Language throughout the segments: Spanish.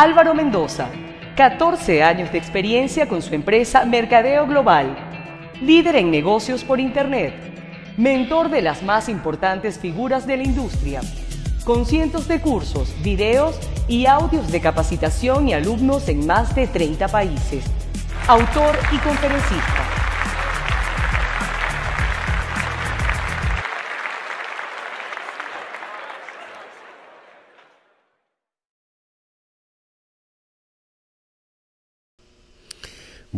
Álvaro Mendoza, 14 años de experiencia con su empresa Mercadeo Global, líder en negocios por Internet, mentor de las más importantes figuras de la industria, con cientos de cursos, videos y audios de capacitación y alumnos en más de 30 países, autor y conferencista.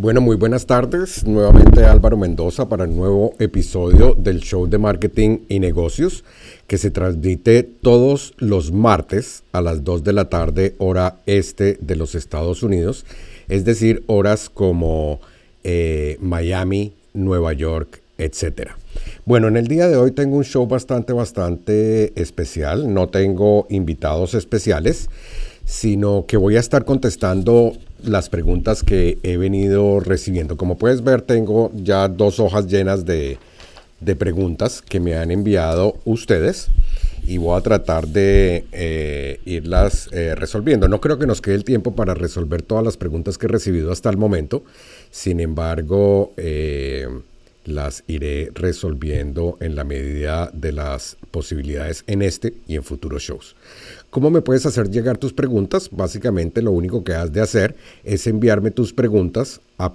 Bueno, muy buenas tardes. Nuevamente Álvaro Mendoza para el nuevo episodio del show de marketing y negocios que se transmite todos los martes a las 2 de la tarde hora este de los Estados Unidos, es decir, horas como eh, Miami, Nueva York, etc. Bueno, en el día de hoy tengo un show bastante, bastante especial. No tengo invitados especiales, sino que voy a estar contestando las preguntas que he venido recibiendo. Como puedes ver, tengo ya dos hojas llenas de, preguntas que me han enviado ustedes y voy a tratar de eh, irlas eh, resolviendo. No creo que nos quede el tiempo para resolver todas las preguntas que he recibido hasta el momento, sin embargo, eh, las iré resolviendo en la medida de las posibilidades en este y en futuros shows. ¿Cómo me puedes hacer llegar tus preguntas? Básicamente lo único que has de hacer es enviarme tus preguntas al,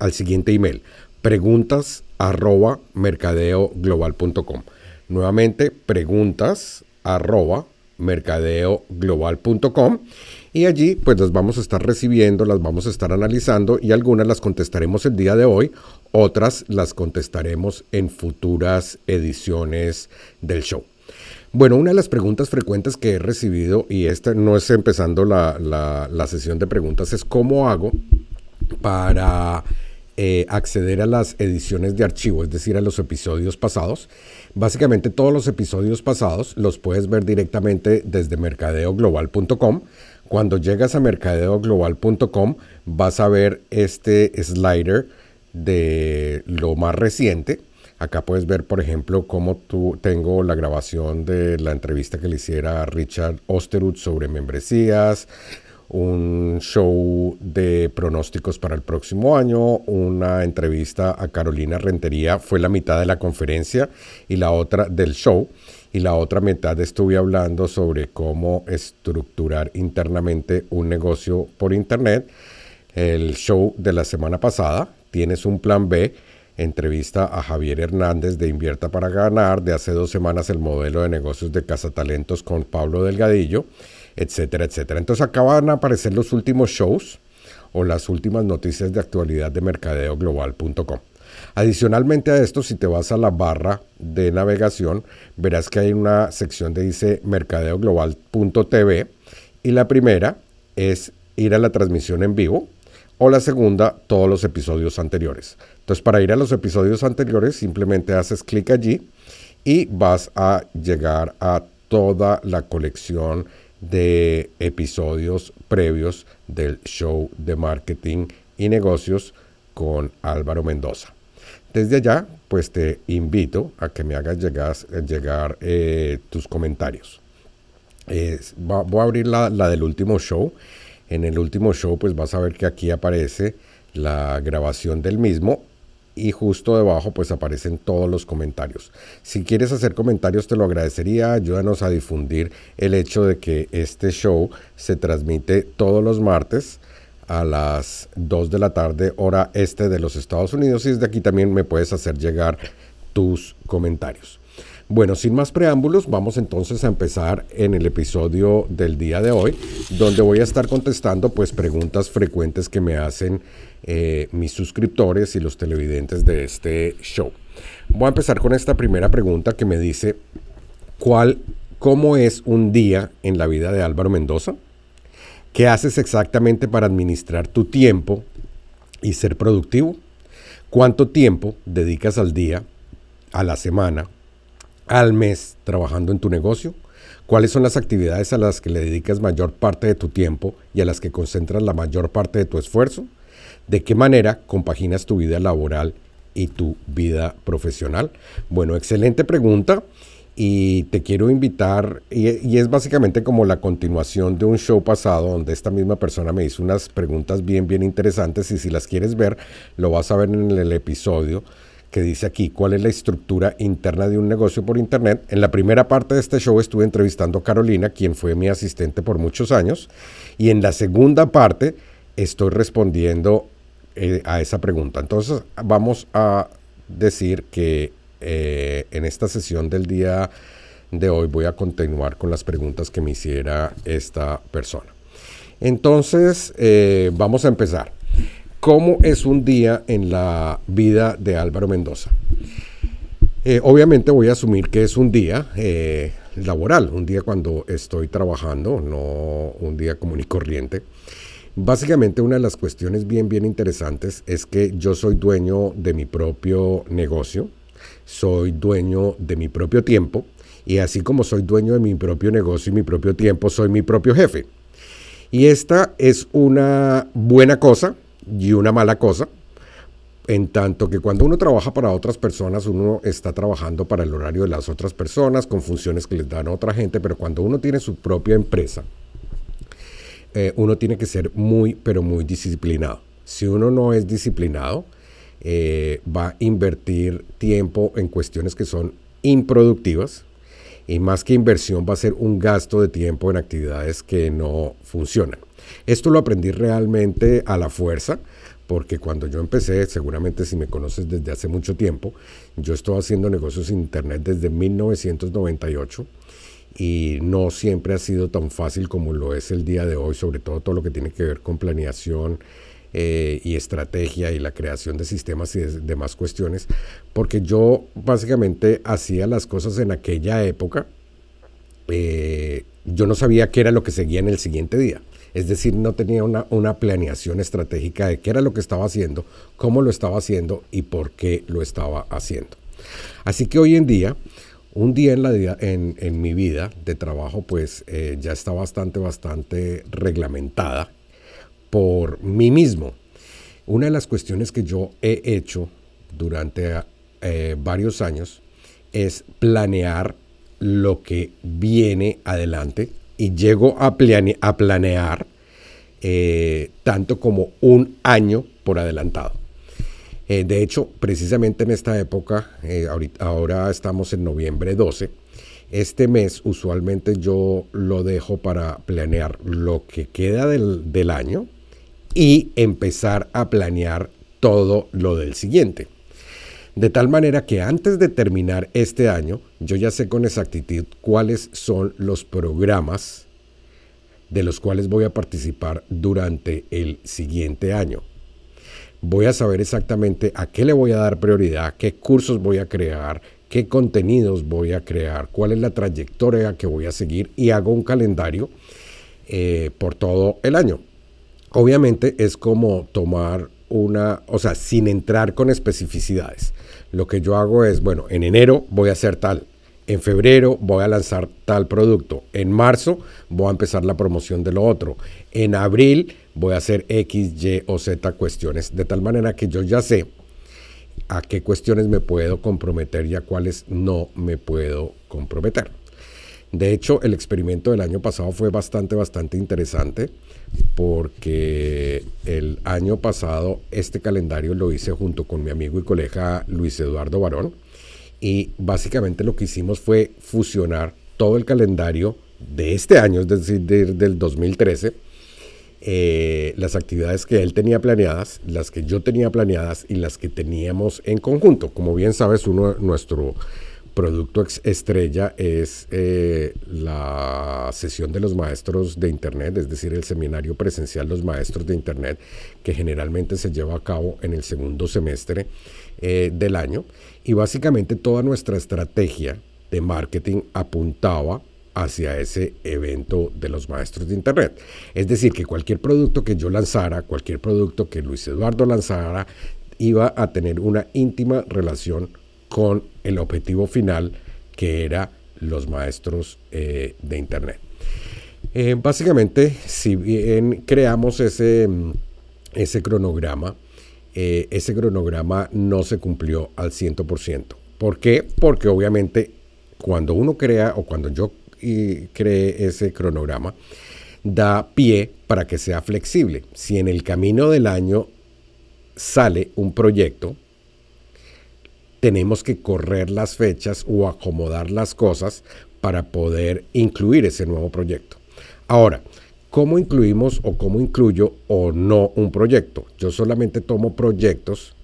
al, siguiente email, preguntas mercadeoglobal.com. Nuevamente, preguntas mercadeoglobal.com y allí pues las vamos a estar recibiendo, las vamos a estar analizando y algunas las contestaremos el día de hoy, otras las contestaremos en futuras ediciones del show. Bueno, una de las preguntas frecuentes que he recibido, y esta no es empezando la, sesión de preguntas, es cómo hago para eh, acceder a las ediciones de archivo, es decir, a los episodios pasados. Básicamente todos los episodios pasados los puedes ver directamente desde mercadeoglobal.com. Cuando llegas a mercadeoglobal.com vas a ver este slider de lo más reciente Acá puedes ver, por ejemplo, cómo tú tengo la grabación de la entrevista que le hiciera a Richard Osterud sobre membresías, un show de pronósticos para el próximo año, una entrevista a Carolina Rentería, fue la mitad de la conferencia y la otra del show, y la otra mitad estuve hablando sobre cómo estructurar internamente un negocio por internet. El show de la semana pasada, tienes un plan B Entrevista a Javier Hernández de Invierta para Ganar, de hace dos semanas el modelo de negocios de Talentos con Pablo Delgadillo, etcétera, etcétera. Entonces van a aparecer los últimos shows o las últimas noticias de actualidad de mercadeoglobal.com. Adicionalmente a esto, si te vas a la barra de navegación, verás que hay una sección que dice mercadeoglobal.tv y la primera es ir a la transmisión en vivo o la segunda, todos los episodios anteriores. Entonces, para ir a los episodios anteriores, simplemente haces clic allí y vas a llegar a toda la colección de episodios previos del show de marketing y negocios con Álvaro Mendoza. Desde allá, pues te invito a que me hagas llegar, eh, tus comentarios. voy a abrir la, la, del último show. En el último show, pues vas a ver que aquí aparece la grabación del mismo y justo debajo pues aparecen todos los comentarios. Si quieres hacer comentarios te lo agradecería, ayúdanos a difundir el hecho de que este show se transmite todos los martes a las 2 de la tarde hora este de los Estados Unidos y desde aquí también me puedes hacer llegar tus comentarios. Bueno, sin más preámbulos, vamos entonces a empezar en el episodio del día de hoy, donde voy a estar contestando pues preguntas frecuentes que me hacen eh, mis suscriptores y los televidentes de este show. Voy a empezar con esta primera pregunta que me dice, ¿cuál, ¿cómo es un día en la vida de Álvaro Mendoza? ¿Qué haces exactamente para administrar tu tiempo y ser productivo? ¿Cuánto tiempo dedicas al día, a la semana, al mes trabajando en tu negocio? ¿Cuáles son las actividades a las que le dedicas mayor parte de tu tiempo y a las que concentras la mayor parte de tu esfuerzo? ¿De qué manera compaginas tu vida laboral y tu vida profesional? Bueno, excelente pregunta y te quiero invitar, y, es básicamente como la continuación de un show pasado donde esta misma persona me hizo unas preguntas bien, bien interesantes y si las quieres ver, lo vas a ver en el episodio que dice aquí cuál es la estructura interna de un negocio por internet. En la primera parte de este show estuve entrevistando a Carolina, quien fue mi asistente por muchos años, y en la segunda parte estoy respondiendo eh, a esa pregunta. Entonces vamos a decir que eh, en esta sesión del día de hoy voy a continuar con las preguntas que me hiciera esta persona. Entonces eh, vamos a empezar. ¿Cómo es un día en la vida de Álvaro Mendoza? obviamente voy a asumir que es un día laboral, un día cuando estoy trabajando, no un día común y corriente. Básicamente una de las cuestiones bien, bien interesantes es que yo soy dueño de mi propio negocio, soy dueño de mi propio tiempo y así como soy dueño de mi propio negocio y mi propio tiempo, soy mi propio jefe. Y esta es una buena cosa y una mala cosa, en tanto que cuando uno trabaja para otras personas, uno está trabajando para el horario de las otras personas, con funciones que les dan a otra gente, pero cuando uno tiene su propia empresa, eh, uno tiene que ser muy, pero muy disciplinado. Si uno no es disciplinado, eh, va a invertir tiempo en cuestiones que son improductivas y más que inversión va a ser un gasto de tiempo en actividades que no funcionan. Esto lo aprendí realmente a la fuerza porque cuando yo empecé, seguramente si me conoces desde hace mucho tiempo, yo estoy haciendo negocios en Internet desde 1998 y no siempre ha sido tan fácil como lo es el día de hoy, sobre todo todo lo que tiene que ver con planeación eh, y estrategia y la creación de sistemas y demás cuestiones, porque yo básicamente hacía las cosas en aquella época, eh, yo no sabía qué era lo que seguía en el siguiente día. Es decir, no tenía una, una planeación estratégica de qué era lo que estaba haciendo, cómo lo estaba haciendo y por qué lo estaba haciendo. Así que hoy en día un día en, la, en, en mi vida de trabajo, pues eh, ya está bastante, bastante reglamentada por mí mismo. Una de las cuestiones que yo he hecho durante eh, varios años es planear lo que viene adelante y llego a, planear eh, tanto como un año por adelantado. Eh, de hecho, precisamente en esta época, eh, ahora estamos en noviembre 12, este mes usualmente yo lo dejo para planear lo que queda del año y empezar a planear todo lo del siguiente. De tal manera que antes de terminar este año, yo ya sé con exactitud cuáles son los programas de los cuales voy a participar durante el siguiente año voy a saber exactamente a qué le voy a dar prioridad, qué cursos voy a crear, qué contenidos voy a crear, cuál es la trayectoria que voy a seguir y hago un calendario eh, por todo el año. Obviamente es como tomar una, o sea, sin entrar con especificidades. Lo que yo hago es, bueno, en enero voy a hacer tal, en febrero voy a lanzar tal producto, en marzo voy a empezar la promoción de lo otro, en abril voy a hacer X, Y o Z cuestiones, de tal manera que yo ya sé a qué cuestiones me puedo comprometer y a cuáles no me puedo comprometer. De hecho, el experimento del año pasado fue bastante, bastante interesante porque el año pasado este calendario lo hice junto con mi amigo y colega Luis Eduardo Barón y básicamente lo que hicimos fue fusionar todo el calendario de este año, es decir, del 2013, eh, las actividades que él tenía planeadas, las que yo tenía planeadas y las que teníamos en conjunto. Como bien sabes, uno, nuestro producto estrella es eh, la sesión de los maestros de Internet, es decir, el seminario presencial de Los Maestros de Internet, que generalmente se lleva a cabo en el segundo semestre eh, del año. Y básicamente toda nuestra estrategia de marketing apuntaba hacia ese evento de los maestros de Internet. Es decir, que cualquier producto que yo lanzara, cualquier producto que Luis Eduardo lanzara, iba a tener una íntima relación con el objetivo final que era los maestros eh, de Internet. Eh, básicamente, si bien creamos ese, mm, ese cronograma, eh, ese cronograma no se cumplió al 100%. ¿Por qué? Porque obviamente cuando uno crea o cuando yo cree ese cronograma, da pie para que sea flexible. Si en el camino del año sale un proyecto, tenemos que correr las fechas o acomodar las cosas para poder incluir ese nuevo proyecto. Ahora, cómo incluimos o cómo incluyo o no un proyecto. Yo solamente tomo proyectos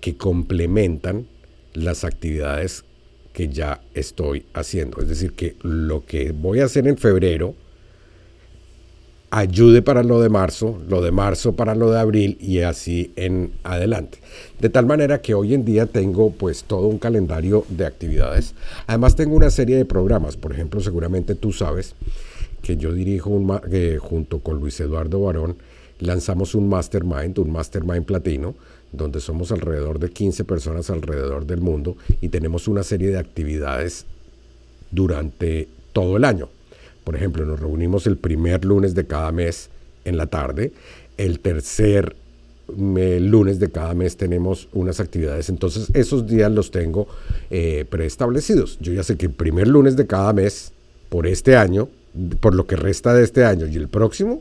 que complementan las actividades que ya estoy haciendo. Es decir, que lo que voy a hacer en febrero ayude para lo de marzo, lo de marzo para lo de abril y así en adelante. De tal manera que hoy en día tengo pues todo un calendario de actividades. Además tengo una serie de programas, por ejemplo, seguramente tú sabes que yo dirijo un eh, junto con Luis Eduardo Barón, lanzamos un mastermind, un mastermind platino, donde somos alrededor de 15 personas alrededor del mundo y tenemos una serie de actividades durante todo el año. Por ejemplo, nos reunimos el primer lunes de cada mes en la tarde, el tercer mm, eh, lunes de cada mes tenemos unas actividades, entonces esos días los tengo eh, preestablecidos. Yo ya sé que el primer lunes de cada mes por este año por lo que resta de este año y el próximo,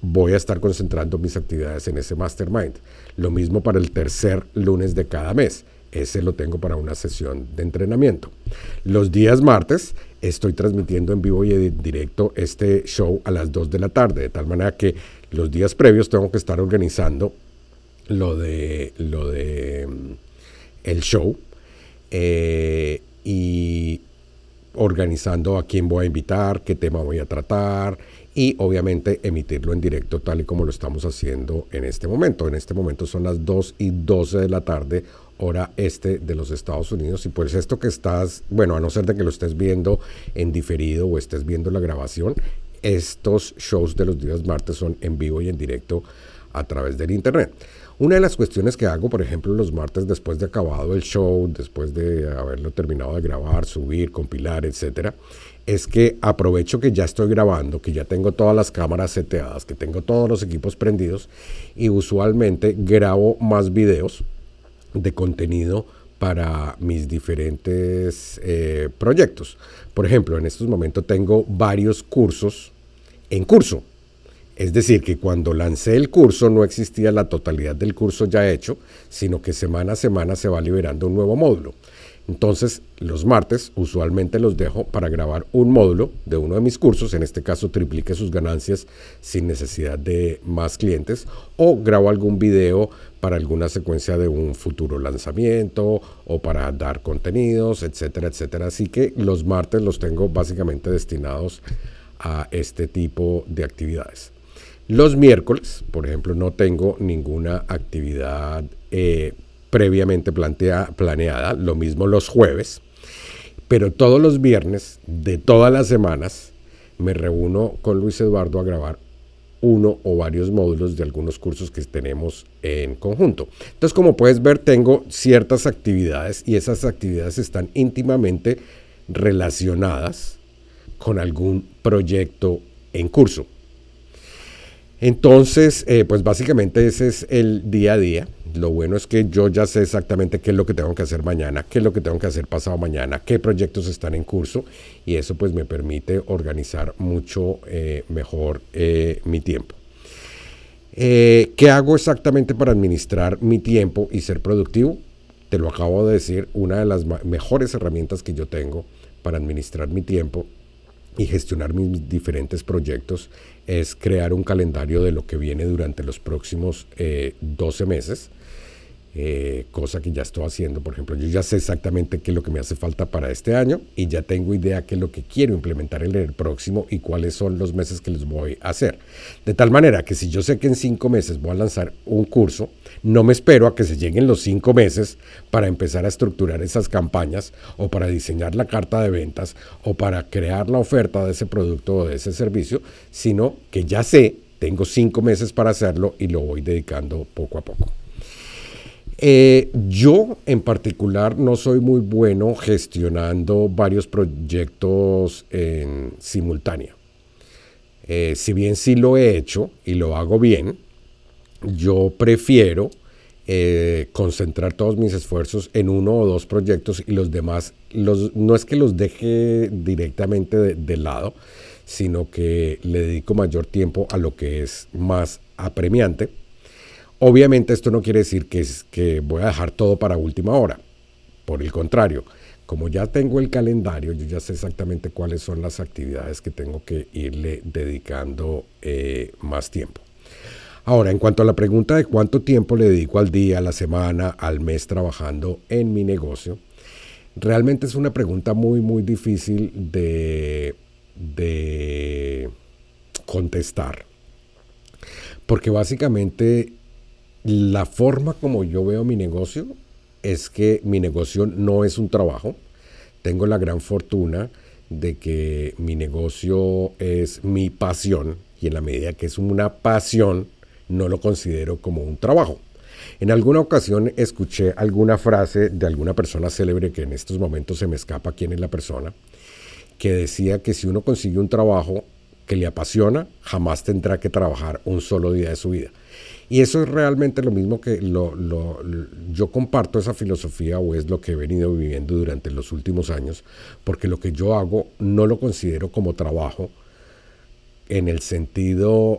voy a estar concentrando mis actividades en ese mastermind. Lo mismo para el tercer lunes de cada mes. Ese lo tengo para una sesión de entrenamiento. Los días martes estoy transmitiendo en vivo y en directo este show a las 2 de la tarde, de tal manera que los días previos tengo que estar organizando lo de lo de mm, el show eh, y, organizando a quién voy a invitar, qué tema voy a tratar y obviamente emitirlo en directo tal y como lo estamos haciendo en este momento. En este momento son las 2 y 12 de la tarde, hora este de los Estados Unidos. Y pues esto que estás, bueno, a no ser de que lo estés viendo en diferido o estés viendo la grabación, estos shows de los días martes son en vivo y en directo a través del Internet. Una de las cuestiones que hago, por ejemplo, los martes después de acabado el show, después de haberlo terminado de grabar, subir, compilar, etcétera, es que aprovecho que ya estoy grabando, que ya tengo todas las cámaras seteadas, que tengo todos los equipos prendidos y usualmente grabo más videos de contenido para mis diferentes eh, proyectos. Por ejemplo, en estos momentos tengo varios cursos en curso es decir, que cuando lancé el curso no existía la totalidad del curso ya hecho, sino que semana a semana se va liberando un nuevo módulo. Entonces, los martes usualmente los dejo para grabar un módulo de uno de mis cursos, en este caso triplique sus ganancias sin necesidad de más clientes, o grabo algún video para alguna secuencia de un futuro lanzamiento o para dar contenidos, etcétera, etcétera. Así que los martes los tengo básicamente destinados a este tipo de actividades. Los miércoles, por ejemplo, no tengo ninguna actividad eh, previamente planeada, lo mismo los jueves, pero todos los viernes de todas las semanas me reúno con Luis Eduardo a grabar uno o varios módulos de algunos cursos que tenemos en conjunto. Entonces, como puedes ver, tengo ciertas actividades y esas actividades están íntimamente relacionadas con algún proyecto en curso. Entonces, eh, pues básicamente ese es el día a día. Lo bueno es que yo ya sé exactamente qué es lo que tengo que hacer mañana, qué es lo que tengo que hacer pasado mañana, qué proyectos están en curso y eso pues me permite organizar mucho eh, mejor eh, mi tiempo. ¿Qué hago exactamente para administrar mi tiempo y ser productivo? Te lo acabo de decir, una de las mejores herramientas que yo tengo para administrar mi tiempo y gestionar mis diferentes proyectos es crear un calendario de lo que viene durante los próximos 12 eh, meses eh, cosa que ya estoy haciendo. Por ejemplo, yo ya sé exactamente qué es lo que me hace falta para este año y ya tengo idea qué es lo que quiero implementar en el próximo y cuáles son los meses que les voy a hacer. De tal manera que si yo sé que en cinco meses voy a lanzar un curso, no me espero a que se lleguen los cinco meses para empezar a estructurar esas campañas o para diseñar la carta de ventas o para crear la oferta de ese producto o de ese servicio, sino que ya sé, tengo cinco meses para hacerlo y lo voy dedicando poco a poco. Eh, yo en particular no soy muy bueno gestionando varios proyectos en simultánea. Eh, si bien sí lo he hecho y lo hago bien, yo prefiero eh, concentrar todos mis esfuerzos en uno o dos proyectos y los demás, no es que los deje directamente de lado, sino que le dedico mayor tiempo a lo que es más apremiante Obviamente esto no quiere decir que, voy a dejar todo para última hora. Por el contrario, como ya tengo el calendario, yo ya sé exactamente cuáles son las actividades que tengo que irle dedicando eh, más tiempo. Ahora, en cuanto a la pregunta de cuánto tiempo le dedico al día, a la semana, al mes trabajando en mi negocio, realmente es una pregunta muy, muy difícil de, de contestar. Porque básicamente la forma como yo veo mi negocio es que mi negocio no es un trabajo. Tengo la gran fortuna de que mi negocio es mi pasión y en la medida que es una pasión, no lo considero como un trabajo. En alguna ocasión escuché alguna frase de alguna persona célebre que en estos momentos se me escapa quién es la persona, que decía que si uno consigue un trabajo que le apasiona, jamás tendrá que trabajar un solo día de su vida. Y eso es realmente lo mismo que lo, yo comparto esa filosofía o es lo que he venido viviendo durante los últimos años, porque lo que yo hago no lo considero como trabajo en el sentido,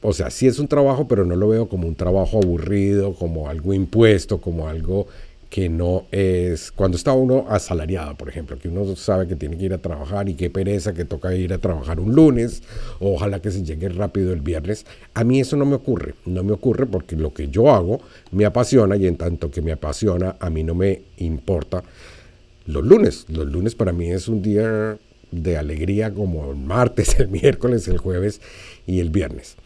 o sea, sí es un trabajo, pero no lo veo como un trabajo aburrido, como algo impuesto, como algo que no es, cuando está uno asalariado, por ejemplo, que uno sabe que tiene que ir a trabajar y qué pereza que toca ir a trabajar un lunes, ojalá que se llegue rápido el viernes, a mí eso no me ocurre, no me ocurre porque lo que yo hago me apasiona y en tanto que me apasiona, a mí no me importa los lunes, los lunes para mí es un día de alegría como el martes, el miércoles, el jueves y el viernes.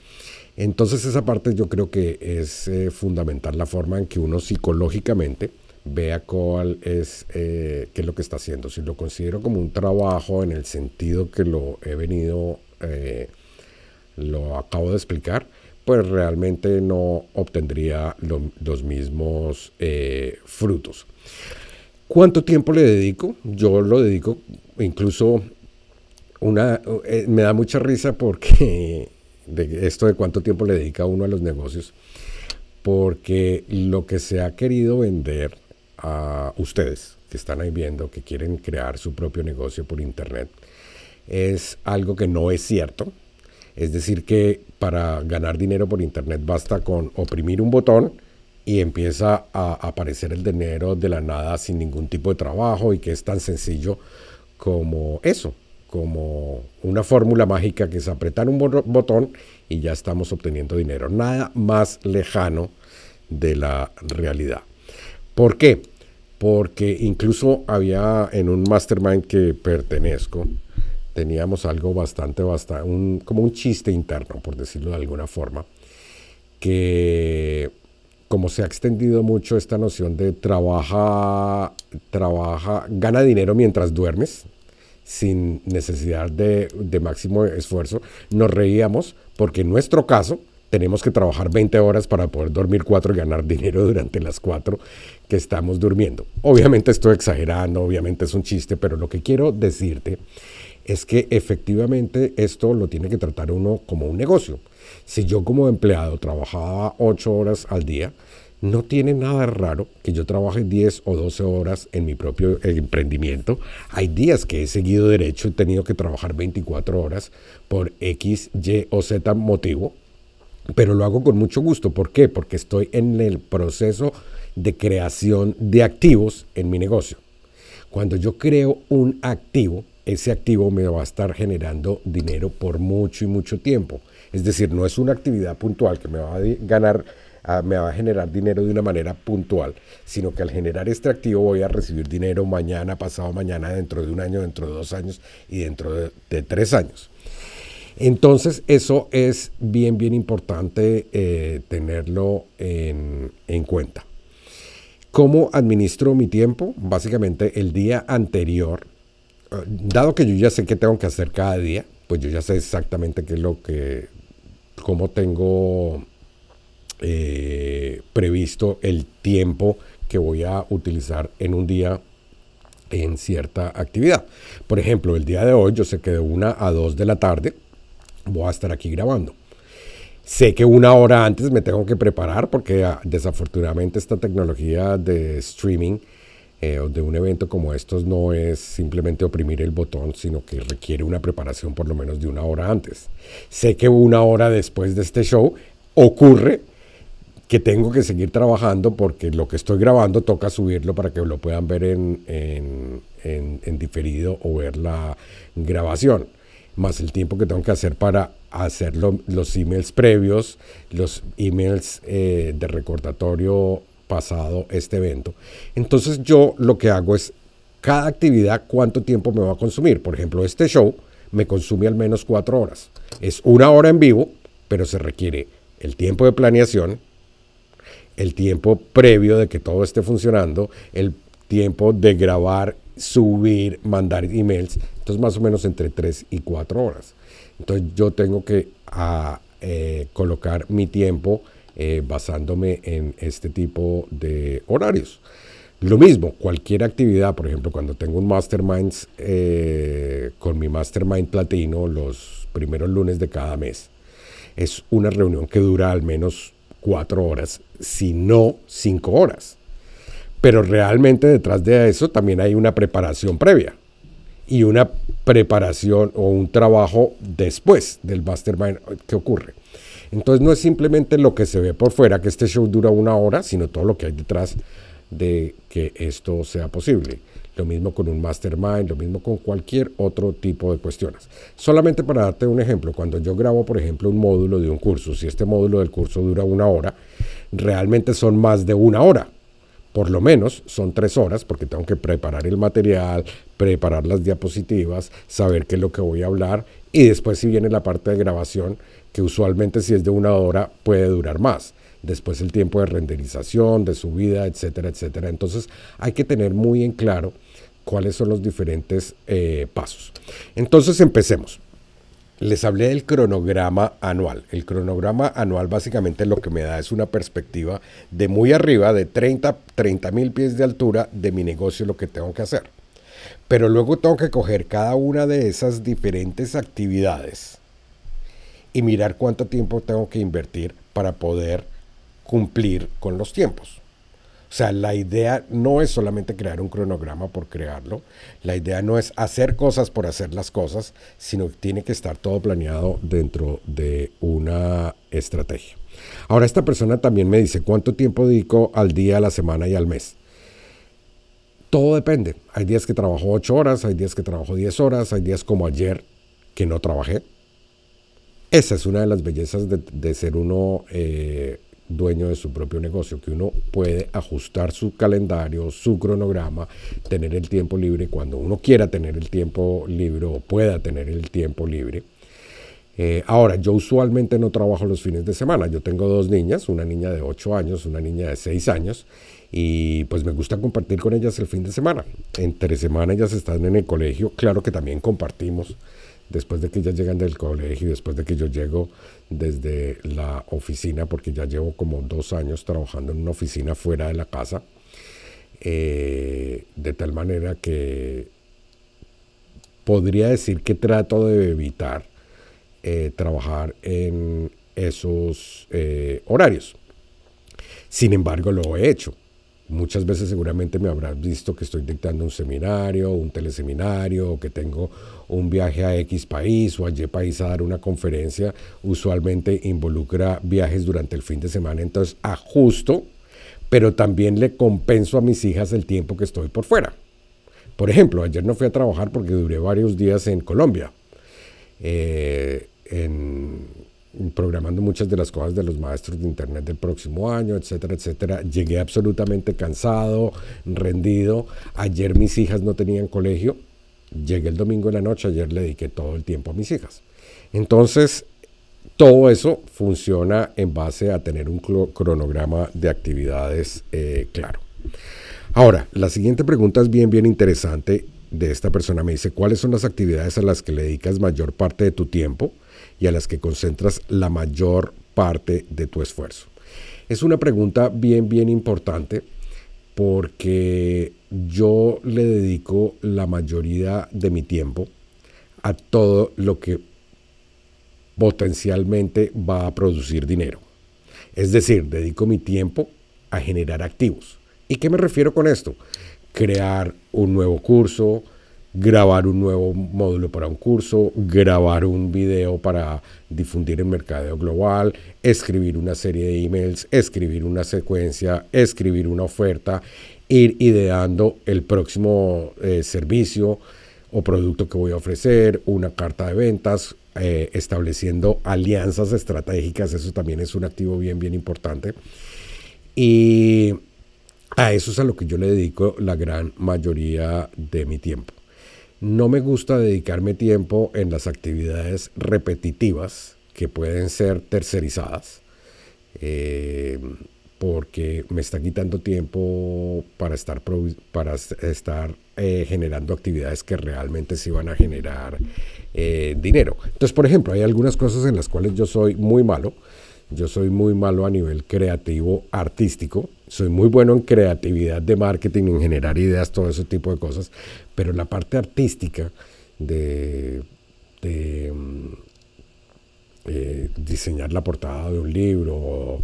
Entonces esa parte yo creo que es eh, fundamental la forma en que uno psicológicamente vea cuál es, eh, qué es lo que está haciendo. Si lo considero como un trabajo en el sentido que lo he venido, eh, lo acabo de explicar, pues realmente no obtendría los mismos eh, frutos. ¿Cuánto tiempo le dedico? Yo lo dedico incluso una, me da mucha risa porque de esto de cuánto tiempo le dedica uno a los negocios, porque lo que se ha querido vender ustedes que están ahí viendo, que quieren crear su propio negocio por Internet, es algo que no es cierto. Es decir, que para ganar dinero por Internet basta con oprimir un botón y empieza a aparecer el dinero de la nada sin ningún tipo de trabajo y que es tan sencillo como eso, como una fórmula mágica que es apretar un botón y ya estamos obteniendo dinero. Nada más lejano de la realidad. ¿Por qué? porque incluso había en un mastermind que pertenezco, teníamos algo bastante, bastante, un, como un chiste interno, por decirlo de alguna forma, que como se ha extendido mucho esta noción de trabaja, trabaja, gana dinero mientras duermes, sin necesidad de, de máximo esfuerzo, nos reíamos porque en nuestro caso, tenemos que trabajar 20 horas para poder dormir 4 y ganar dinero durante las 4 que estamos durmiendo. Obviamente estoy exagerando, obviamente es un chiste, pero lo que quiero decirte es que efectivamente esto lo tiene que tratar uno como un negocio. Si yo como empleado trabajaba 8 horas al día, no tiene nada raro que yo trabaje 10 o 12 horas en mi propio emprendimiento. Hay días que he seguido derecho y he tenido que trabajar 24 horas por X, Y o Z motivo pero lo hago con mucho gusto. ¿Por qué? Porque estoy en el proceso de creación de activos en mi negocio. Cuando yo creo un activo, ese activo me va a estar generando dinero por mucho y mucho tiempo. Es decir, no es una actividad puntual que me va a ganar, ah, me va a generar dinero de una manera puntual, sino que al generar este activo voy a recibir dinero mañana, pasado mañana, dentro de un año, dentro de dos años y dentro de tres años. Entonces eso es bien, bien importante eh, tenerlo en, cuenta. ¿Cómo administro mi tiempo? Básicamente el día anterior, eh, dado que yo ya sé qué tengo que hacer cada día, pues yo ya sé exactamente qué es lo que, cómo tengo eh, previsto el tiempo que voy a utilizar en un día en cierta actividad. Por ejemplo, el día de hoy yo sé que de una a dos de la tarde voy a estar aquí grabando. Sé que una hora antes me tengo que preparar porque ah, desafortunadamente esta tecnología de streaming eh, de un evento como estos no es simplemente oprimir el botón, sino que requiere una preparación por lo menos de una hora antes. Sé que una hora después de este show ocurre que tengo que seguir trabajando porque lo que estoy grabando toca subirlo para que lo puedan ver en, en, en, en diferido o ver la grabación más el tiempo que tengo que hacer para hacer los emails previos, los emails eh, de recordatorio pasado este evento. Entonces yo lo que hago es cada actividad cuánto tiempo me va a consumir. Por ejemplo, este show me consume al menos cuatro horas. Es una hora en vivo, pero se requiere el tiempo de planeación, el tiempo previo de que todo esté funcionando, el tiempo de grabar subir, mandar emails. Entonces más o menos entre 3 y 4 horas. Entonces yo tengo que ah, eh, colocar mi tiempo eh, basándome en este tipo de horarios. Lo mismo, cualquier actividad, por ejemplo, cuando tengo un mastermind eh, con mi mastermind platino los primeros lunes de cada mes, es una reunión que dura al menos cuatro horas, si no cinco horas pero realmente detrás de eso también hay una preparación previa y una preparación o un trabajo después del mastermind que ocurre. Entonces no es simplemente lo que se ve por fuera, que este show dura una hora, sino todo lo que hay detrás de que esto sea posible. Lo mismo con un mastermind, lo mismo con cualquier otro tipo de cuestiones. Solamente para darte un ejemplo, cuando yo grabo, por ejemplo, un módulo de un curso, si este módulo del curso dura una hora, realmente son más de una hora por lo menos son tres horas, porque tengo que preparar el material, preparar las diapositivas, saber qué es lo que voy a hablar y después si viene la parte de grabación, que usualmente si es de una hora puede durar más. Después el tiempo de renderización, de subida, etcétera, etcétera. Entonces hay que tener muy en claro cuáles son los diferentes eh, pasos. Entonces empecemos. Les hablé del cronograma anual. El cronograma anual básicamente lo que me da es una perspectiva de muy arriba, de 30 mil pies de altura de mi negocio, lo que tengo que hacer. Pero luego tengo que coger cada una de esas diferentes actividades y mirar cuánto tiempo tengo que invertir para poder cumplir con los tiempos. O sea, la idea no es solamente crear un cronograma por crearlo, la idea no es hacer cosas por hacer las cosas, sino que tiene que estar todo planeado dentro de una estrategia. Ahora, esta persona también me dice, ¿cuánto tiempo dedico al día, a la semana y al mes? Todo depende. Hay días que trabajo ocho horas, hay días que trabajo 10 horas, hay días como ayer que no trabajé. Esa es una de las bellezas de, ser uno eh, dueño de su propio negocio, que uno puede ajustar su calendario, su cronograma, tener el tiempo libre cuando uno quiera tener el tiempo libre o pueda tener el tiempo libre. Eh, ahora, yo usualmente no trabajo los fines de semana. Yo tengo dos niñas, una niña de 8 años, una niña de 6 años, y pues me gusta compartir con ellas el fin de semana. Entre semana ellas están en el colegio, claro que también compartimos después de que ellas llegan del colegio, y después de que yo llego desde la oficina, porque ya llevo como dos años trabajando en una oficina fuera de la casa, eh, de tal manera que podría decir que trato de evitar eh, trabajar en esos eh, horarios. Sin embargo, lo he hecho. Muchas veces seguramente me habrás visto que estoy dictando un seminario, un teleseminario, o que tengo un viaje a X país o a Y país a dar una conferencia. Usualmente involucra viajes durante el fin de semana, entonces ajusto, pero también le compenso a mis hijas el tiempo que estoy por fuera. Por ejemplo, ayer no fui a trabajar porque duré varios días en Colombia. Eh, en, programando muchas de las cosas de los maestros de Internet del próximo año, etcétera, etcétera. Llegué absolutamente cansado, rendido. Ayer mis hijas no tenían colegio. Llegué el domingo en la noche, ayer le dediqué todo el tiempo a mis hijas. Entonces, todo eso funciona en base a tener un cronograma de actividades eh, claro. Ahora, la siguiente pregunta es bien, bien interesante de esta persona. Me dice, ¿cuáles son las actividades a las que le dedicas mayor parte de tu tiempo? y a las que concentras la mayor parte de tu esfuerzo. Es una pregunta bien, bien importante porque yo le dedico la mayoría de mi tiempo a todo lo que potencialmente va a producir dinero. Es decir, dedico mi tiempo a generar activos. ¿Y qué me refiero con esto? Crear un nuevo curso, grabar un nuevo módulo para un curso, grabar un video para difundir el mercadeo global, escribir una serie de emails, escribir una secuencia, escribir una oferta, ir ideando el próximo eh, servicio o producto que voy a ofrecer, una carta de ventas, eh, estableciendo alianzas estratégicas, eso también es un activo bien, bien importante. Y a eso es a lo que yo le dedico la gran mayoría de mi tiempo. No me gusta dedicarme tiempo en las actividades repetitivas que pueden ser tercerizadas, eh, porque me está quitando tiempo para estar, para estar eh, generando actividades que realmente sí van a generar eh, dinero. Entonces, por ejemplo, hay algunas cosas en las cuales yo soy muy malo. Yo soy muy malo a nivel creativo, artístico soy muy bueno en creatividad de marketing, en generar ideas, todo ese tipo de cosas, pero la parte artística de, mm, eh, diseñar la portada de un libro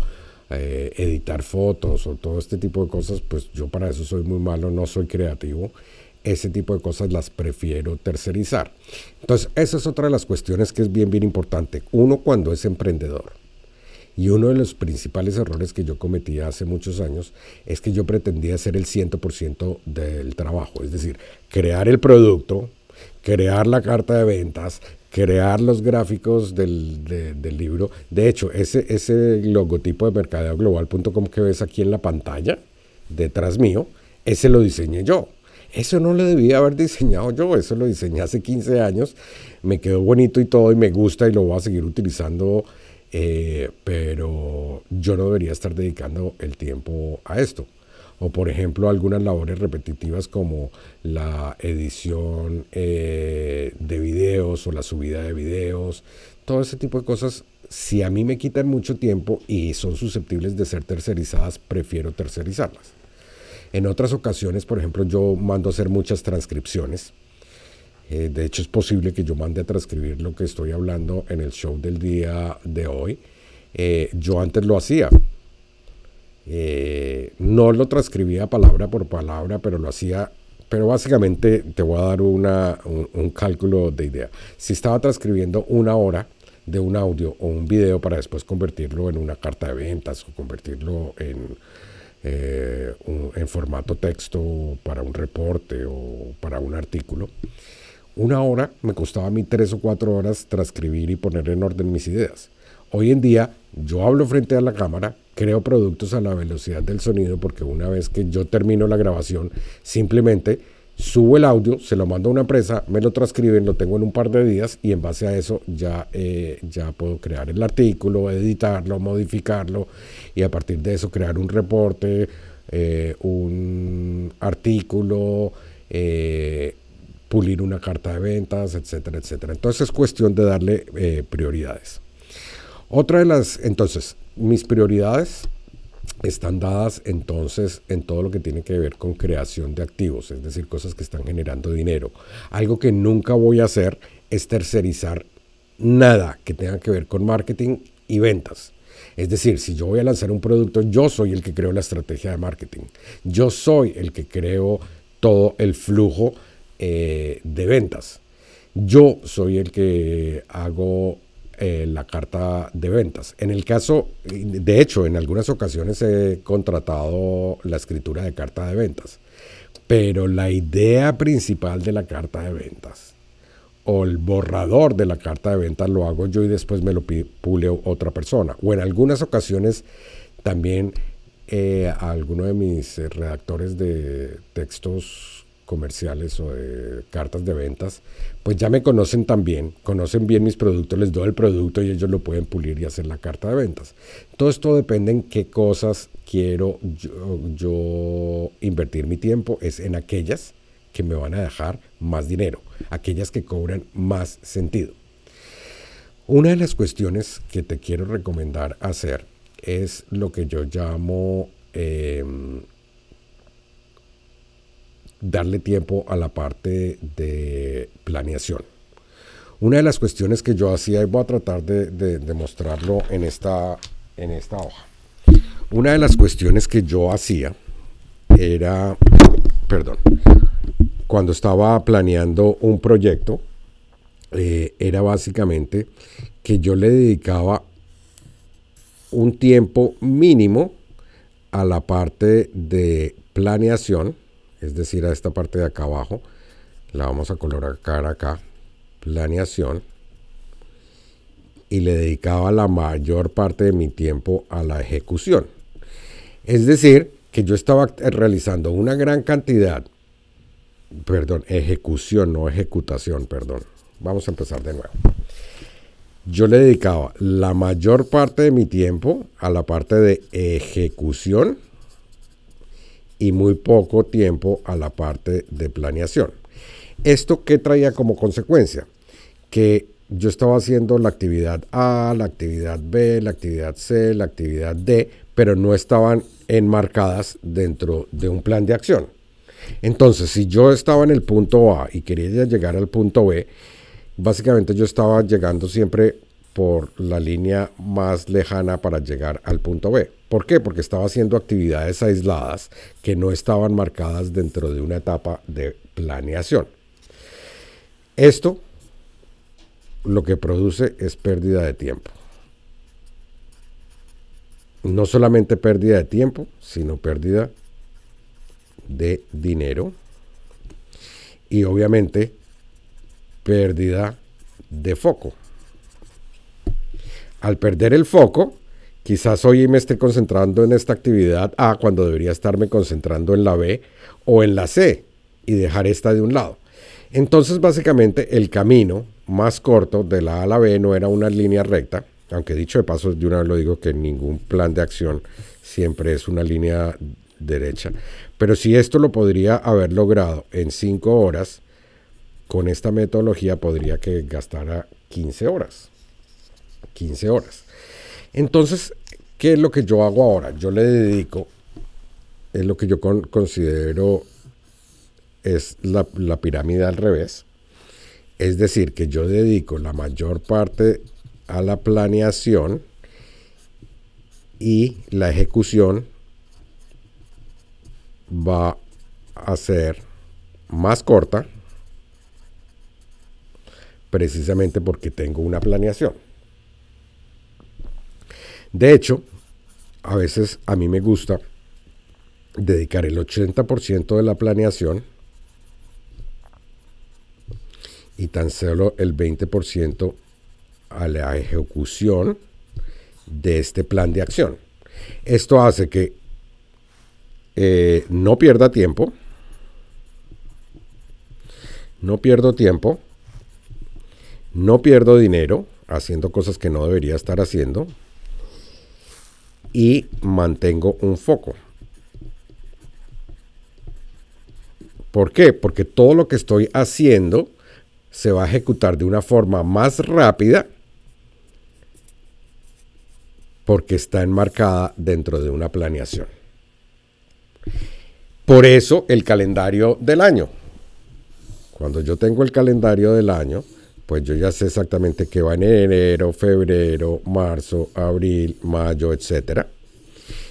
eh, editar fotos o todo este tipo de cosas, pues yo para eso soy muy malo, no soy creativo ese tipo de cosas las prefiero tercerizar. Entonces, esa es otra de las cuestiones que es bien, bien importante. Uno cuando es emprendedor. Y uno de los principales errores que yo cometí hace muchos años es que yo pretendía hacer el 100% del trabajo, es decir, crear el producto, crear la carta de ventas, crear los gráficos del, libro. De hecho, ese, ese logotipo de global.com que ves aquí en la pantalla, detrás mío, ese lo diseñé yo. Eso no lo debía haber diseñado yo, eso lo diseñé hace 15 años, me quedó bonito y todo y me gusta y lo voy a seguir utilizando eh, pero yo no debería estar dedicando el tiempo a esto. O por ejemplo algunas labores repetitivas como la edición eh, de videos o la subida de videos, todo ese tipo de cosas, si a mí me quitan mucho tiempo y son susceptibles de ser tercerizadas, prefiero tercerizarlas. En otras ocasiones, por ejemplo, yo mando a hacer muchas transcripciones eh, de hecho, es posible que yo mande a transcribir lo que estoy hablando en el show del día de hoy. Eh, yo antes lo hacía. Eh, no lo transcribía palabra por palabra, pero lo hacía. Pero básicamente te voy a dar un, cálculo de idea. Si estaba transcribiendo una hora, de un audio o un video para después convertirlo en una carta de ventas o convertirlo en, en formato texto para un reporte o para un artículo una hora me costaba a mí tres o cuatro horas transcribir y poner en orden mis ideas. Hoy en día yo hablo frente a la cámara, creo productos a la velocidad del sonido porque una vez que yo termino la grabación, simplemente subo el audio, se lo mando a una empresa, me lo transcriben, lo tengo en un par de días y en base a eso ya, eh, ya puedo crear el artículo, editarlo, modificarlo y a partir de eso crear un reporte, eh, un artículo, eh, pulir una carta de ventas, etcétera, etcétera. Entonces es cuestión de darle eh, prioridades. Otra de las, entonces, mis prioridades están dadas entonces en todo lo que tiene que ver con creación de activos, es decir, cosas que están generando dinero. Algo que nunca voy a hacer es tercerizar nada que tenga que ver con marketing y ventas. Es decir, si yo voy a lanzar un producto, yo soy el que creo la estrategia de marketing. Yo soy el que creo todo el flujo eh, de ventas. Yo soy el que hago eh, la carta de ventas. En el caso, de hecho, en algunas ocasiones he contratado la escritura de carta de ventas. Pero la idea principal de la carta de ventas o el borrador de la carta de ventas lo hago yo y después me lo pule otra persona. O en algunas ocasiones también eh, alguno de mis redactores de textos comerciales o cartas de ventas, pues ya me conocen también, conocen bien mis productos, les doy el producto y ellos lo pueden pulir y hacer la carta de ventas. Todo esto depende en qué cosas quiero yo, invertir mi tiempo, es en aquellas que me van a dejar más dinero, aquellas que cobran más sentido. Una de las cuestiones que te quiero recomendar hacer es lo que yo llamo em, darle tiempo a la parte de planeación. Una de las cuestiones que yo hacía, y voy a tratar de, demostrarlo mostrarlo en esta, en esta hoja, una de las cuestiones que yo hacía era, perdón, cuando estaba planeando un proyecto, eh, era básicamente que yo le dedicaba un tiempo mínimo a la parte de planeación es decir, a esta parte de acá abajo, la vamos a colocar acá, planeación, y le dedicaba la mayor parte de mi tiempo a la ejecución. Es decir, que yo estaba realizando una gran cantidad, perdón, ejecución, no ejecutación, perdón. Vamos a empezar de nuevo. Yo le dedicaba la mayor parte de mi tiempo a la parte de ejecución y muy poco tiempo a la parte de planeación. ¿Esto qué traía como consecuencia? Que yo estaba haciendo la actividad A, la actividad B, la actividad C, la actividad D, pero no estaban enmarcadas dentro de un plan de acción. Entonces, si yo estaba en el punto A y quería llegar al punto B, básicamente yo estaba llegando siempre por la línea más lejana para llegar al punto B. ¿Por qué? Porque estaba haciendo actividades aisladas que no estaban marcadas dentro de una etapa de planeación. Esto lo que produce es pérdida de tiempo. No solamente pérdida de tiempo, sino pérdida de dinero y obviamente pérdida de foco al perder el foco, quizás hoy me esté concentrando en esta actividad A cuando debería estarme concentrando en la B o en la C y dejar esta de un lado. Entonces básicamente el camino más corto de la A a la B no era una línea recta, aunque dicho de paso de una lo digo que ningún plan de acción siempre es una línea derecha. Pero si esto lo podría haber logrado en 5 horas, con esta metodología podría que gastara 15 horas. 15 horas. Entonces, ¿qué es lo que yo hago ahora? Yo le dedico, es lo que yo considero es la pirámide al revés. Es decir, que yo dedico la mayor parte a la planeación y la ejecución va a ser más corta precisamente porque tengo una planeación. De hecho, a veces a mí me gusta dedicar el 80% de la planeación y tan solo el 20% a la ejecución de este plan de acción. Esto hace que eh, no pierda tiempo, no pierdo tiempo, no pierdo dinero haciendo cosas que no debería estar haciendo, y mantengo un foco. ¿Por qué? Porque todo lo que estoy haciendo se va a ejecutar de una forma más rápida porque está enmarcada dentro de una planeación. Por eso el calendario del año. Cuando yo tengo el calendario del año, pues yo ya sé exactamente qué va en enero, febrero, marzo, abril, mayo, etcétera.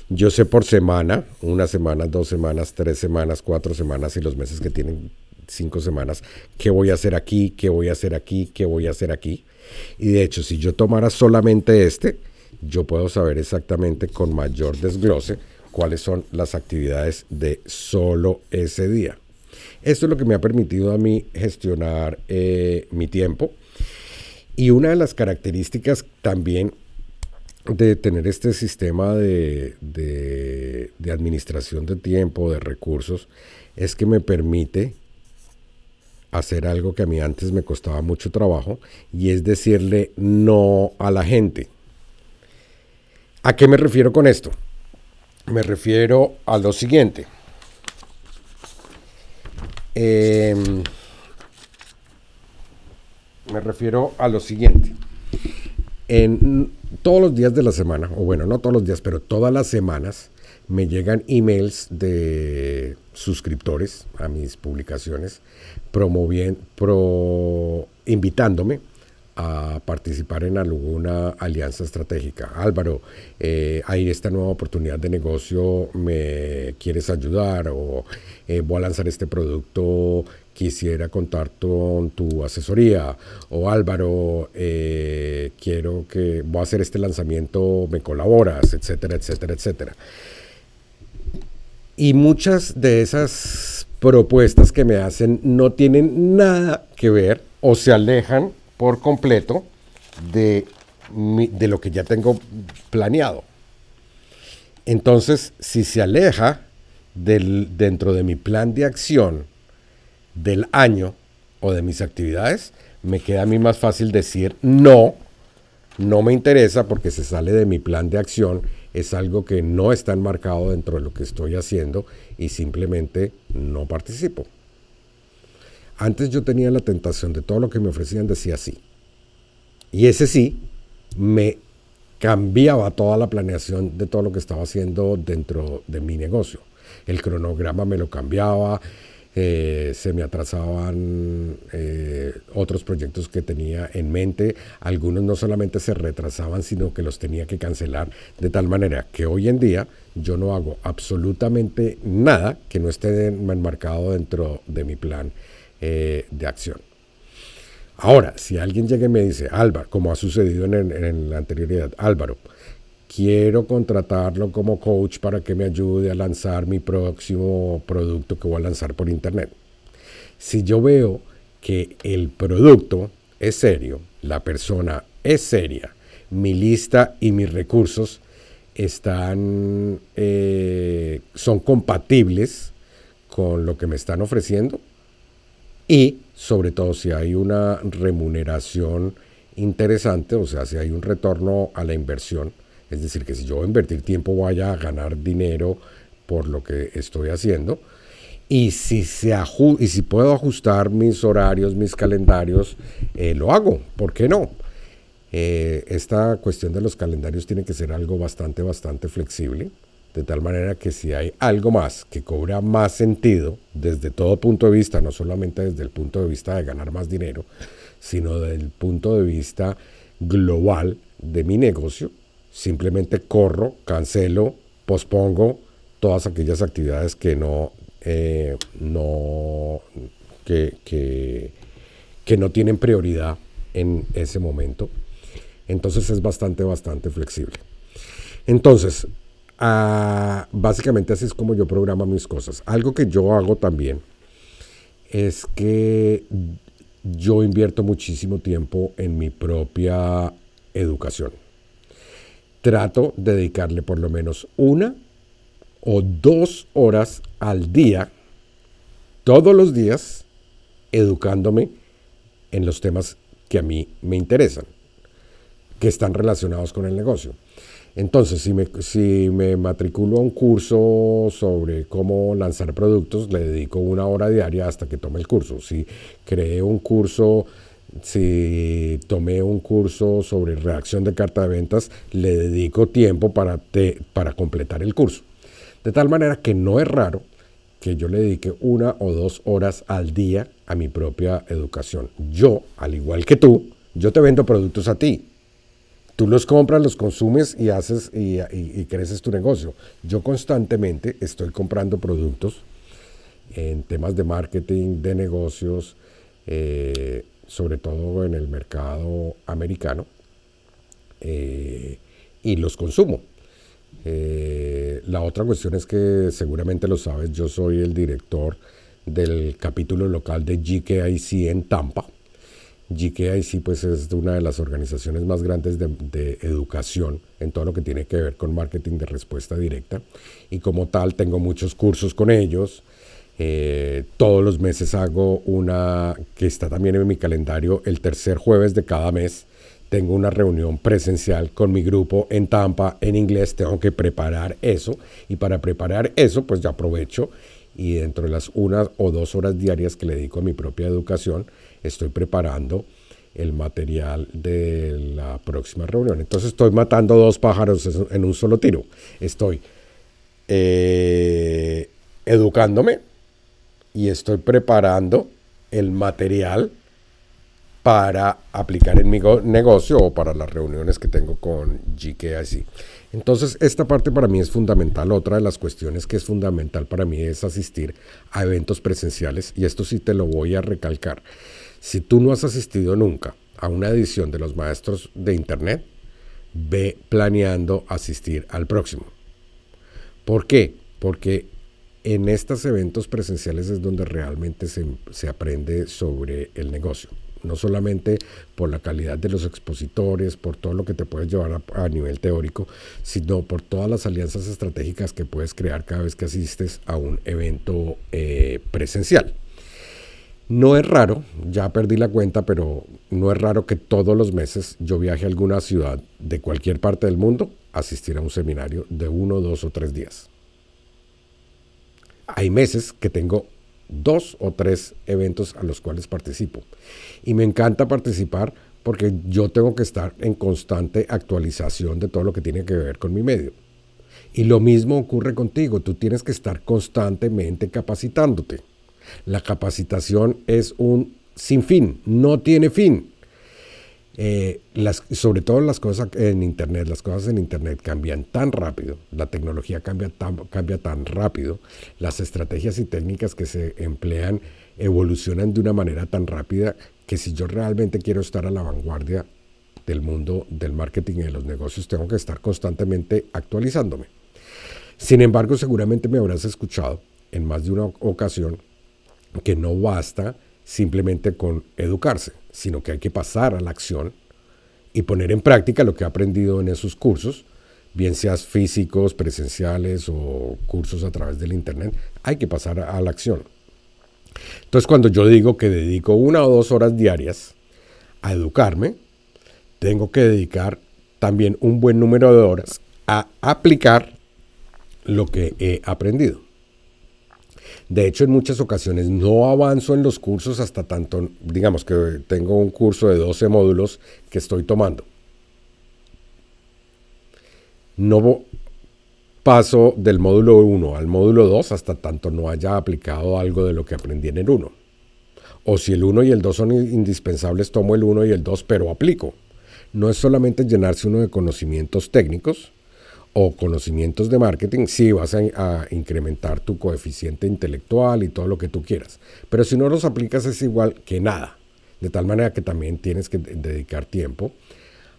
Yo sé por semana, una semana, dos semanas, tres semanas, cuatro semanas y los meses que tienen cinco semanas, qué voy a hacer aquí, qué voy a hacer aquí, qué voy a hacer aquí. Y de hecho, si yo tomara solamente este, yo puedo saber exactamente con mayor desglose cuáles son las actividades de solo ese día. Esto es lo que me ha permitido a mí gestionar eh, mi tiempo. Y una de las características también de tener este sistema de, de administración de tiempo, de recursos, es que me permite hacer algo que a mí antes me costaba mucho trabajo y es decirle no a la gente. ¿A qué me refiero con esto? Me refiero a lo siguiente. Em, me refiero a lo siguiente. En todos los días de la semana, o bueno, no todos los días, pero todas las semanas, me llegan emails de suscriptores a mis publicaciones promoviendo, invitándome a participar en alguna alianza estratégica. Álvaro, hay eh, esta nueva oportunidad de negocio, ¿me quieres ayudar? O eh, voy a lanzar este producto, quisiera contar con tu, asesoría. O Álvaro, eh, quiero que voy a hacer este lanzamiento, ¿me colaboras? Etcétera, etcétera, etcétera. Y muchas de esas propuestas que me hacen no tienen nada que ver o se alejan por completo de, de lo que ya tengo planeado. Entonces, si se aleja del, dentro de mi plan de acción del año o de mis actividades, me queda a mí más fácil decir no, no me interesa porque se sale de mi plan de acción, es algo que no está enmarcado dentro de lo que estoy haciendo y simplemente no participo. Antes yo tenía la tentación de todo lo que me ofrecían decía sí. Y ese sí me cambiaba toda la planeación de todo lo que estaba haciendo dentro de mi negocio. El cronograma me lo cambiaba, eh, se me atrasaban eh, otros proyectos que tenía en mente. Algunos no solamente se retrasaban, sino que los tenía que cancelar de tal manera que hoy en día yo no hago absolutamente nada que no esté enmarcado dentro de mi plan eh, de acción. Ahora, si alguien llega y me dice, Álvaro, como ha sucedido en, la anterioridad, Álvaro, quiero contratarlo como coach para que me ayude a lanzar mi próximo producto que voy a lanzar por internet. Si yo veo que el producto es serio, la persona es seria, mi lista y mis recursos están, eh, son compatibles con lo que me están ofreciendo, y sobre todo si hay una remuneración interesante, o sea, si hay un retorno a la inversión, es decir, que si yo a invertir tiempo vaya a ganar dinero por lo que estoy haciendo, y si, se y si puedo ajustar mis horarios, mis calendarios, eh, lo hago, ¿por qué no? Eh, esta cuestión de los calendarios tiene que ser algo bastante, bastante flexible. De tal manera que si hay algo más que cobra más sentido desde todo punto de vista, no solamente desde el punto de vista de ganar más dinero, sino desde el punto de vista global de mi negocio, simplemente corro, cancelo, pospongo todas aquellas actividades que no, eh, no, que, que, que no tienen prioridad en ese momento. Entonces es bastante, bastante flexible. Entonces, Ah, básicamente así es como yo programo mis cosas. Algo que yo hago también es que yo invierto muchísimo tiempo en mi propia educación. Trato de dedicarle por lo menos una o dos horas al día, todos los días, educándome en los temas que a mí me interesan, que están relacionados con el negocio. Entonces, si me, si me matriculo a un curso sobre cómo lanzar productos, le dedico una hora diaria hasta que tome el curso. Si creé un curso si tomé un curso sobre reacción de carta de ventas, le dedico tiempo para, para completar el curso. De tal manera que no es raro que yo le dedique una o dos horas al día a mi propia educación. Yo, al igual que tú, yo te vendo productos a ti. Tú los compras, los consumes y haces y, creces tu negocio. Yo constantemente estoy comprando productos en temas de marketing, de negocios, eh, sobre todo en el mercado americano, eh, y los consumo. Eh, la otra cuestión es que seguramente lo sabes, yo soy el director del capítulo local de GKIC en Tampa sí, pues es una de las organizaciones más grandes de, educación en todo lo que tiene que ver con marketing de respuesta directa y como tal tengo muchos cursos con ellos. Eh, todos los meses hago una que está también en mi calendario el tercer jueves de cada mes. Tengo una reunión presencial con mi grupo en Tampa en inglés. Tengo que preparar eso y para preparar eso pues ya aprovecho y dentro de las unas o dos horas diarias que le dedico a mi propia educación estoy preparando el material de la próxima reunión. Entonces estoy matando dos pájaros en un solo tiro. Estoy eh, educándome y estoy preparando el material para aplicar en mi negocio o para las reuniones que tengo con GKIC. Entonces, esta parte para mí es fundamental. Otra de las cuestiones que es fundamental para mí es asistir a eventos presenciales y esto sí te lo voy a recalcar. Si tú no has asistido nunca a una edición de los maestros de Internet, ve planeando asistir al próximo. ¿Por qué? Porque en estos eventos presenciales es donde realmente se, aprende sobre el negocio. No solamente por la calidad de los expositores, por todo lo que te puedes llevar a, nivel teórico, sino por todas las alianzas estratégicas que puedes crear cada vez que asistes a un evento eh, presencial. No es raro, ya perdí la cuenta, pero no es raro que todos los meses yo viaje a alguna ciudad de cualquier parte del mundo a asistir a un seminario de uno, dos o tres días. Hay meses que tengo dos o tres eventos a los cuales participo. Y me encanta participar porque yo tengo que estar en constante actualización de todo lo que tiene que ver con mi medio. Y lo mismo ocurre contigo, tú tienes que estar constantemente capacitándote. La capacitación es un sin fin, no tiene fin. Eh, sobre todo las cosas en Internet, las cosas en Internet cambian tan rápido, la tecnología cambia cambia tan rápido, las estrategias y técnicas que se emplean evolucionan de una manera tan rápida que si yo realmente quiero estar a la vanguardia del mundo del marketing y de los negocios, tengo que estar constantemente actualizándome. Sin embargo, seguramente me habrás escuchado en más de una ocasión que no basta simplemente con educarse, sino que hay que pasar a la acción y poner en práctica lo que ha aprendido en esos cursos, bien seas físicos, presenciales o cursos a través del Internet, hay que pasar a la acción. Entonces cuando yo digo que dedico una o dos horas diarias a educarme, tengo que dedicar también un buen número de horas a aplicar lo que he aprendido. De hecho, en muchas ocasiones no avanzo en los cursos hasta tanto, digamos que tengo un curso de 12 módulos que estoy tomando. No paso del módulo 1 al módulo 2 hasta tanto no haya aplicado algo de lo que aprendí en el 1. O si el 1 y el 2 son indispensables, tomo el 1 y el 2, pero aplico. No es solamente llenarse uno de conocimientos técnicos, o conocimientos de marketing, sí vas a, incrementar tu coeficiente intelectual y todo lo que tú quieras. Pero si no los aplicas es igual que nada. De tal manera que también tienes que dedicar tiempo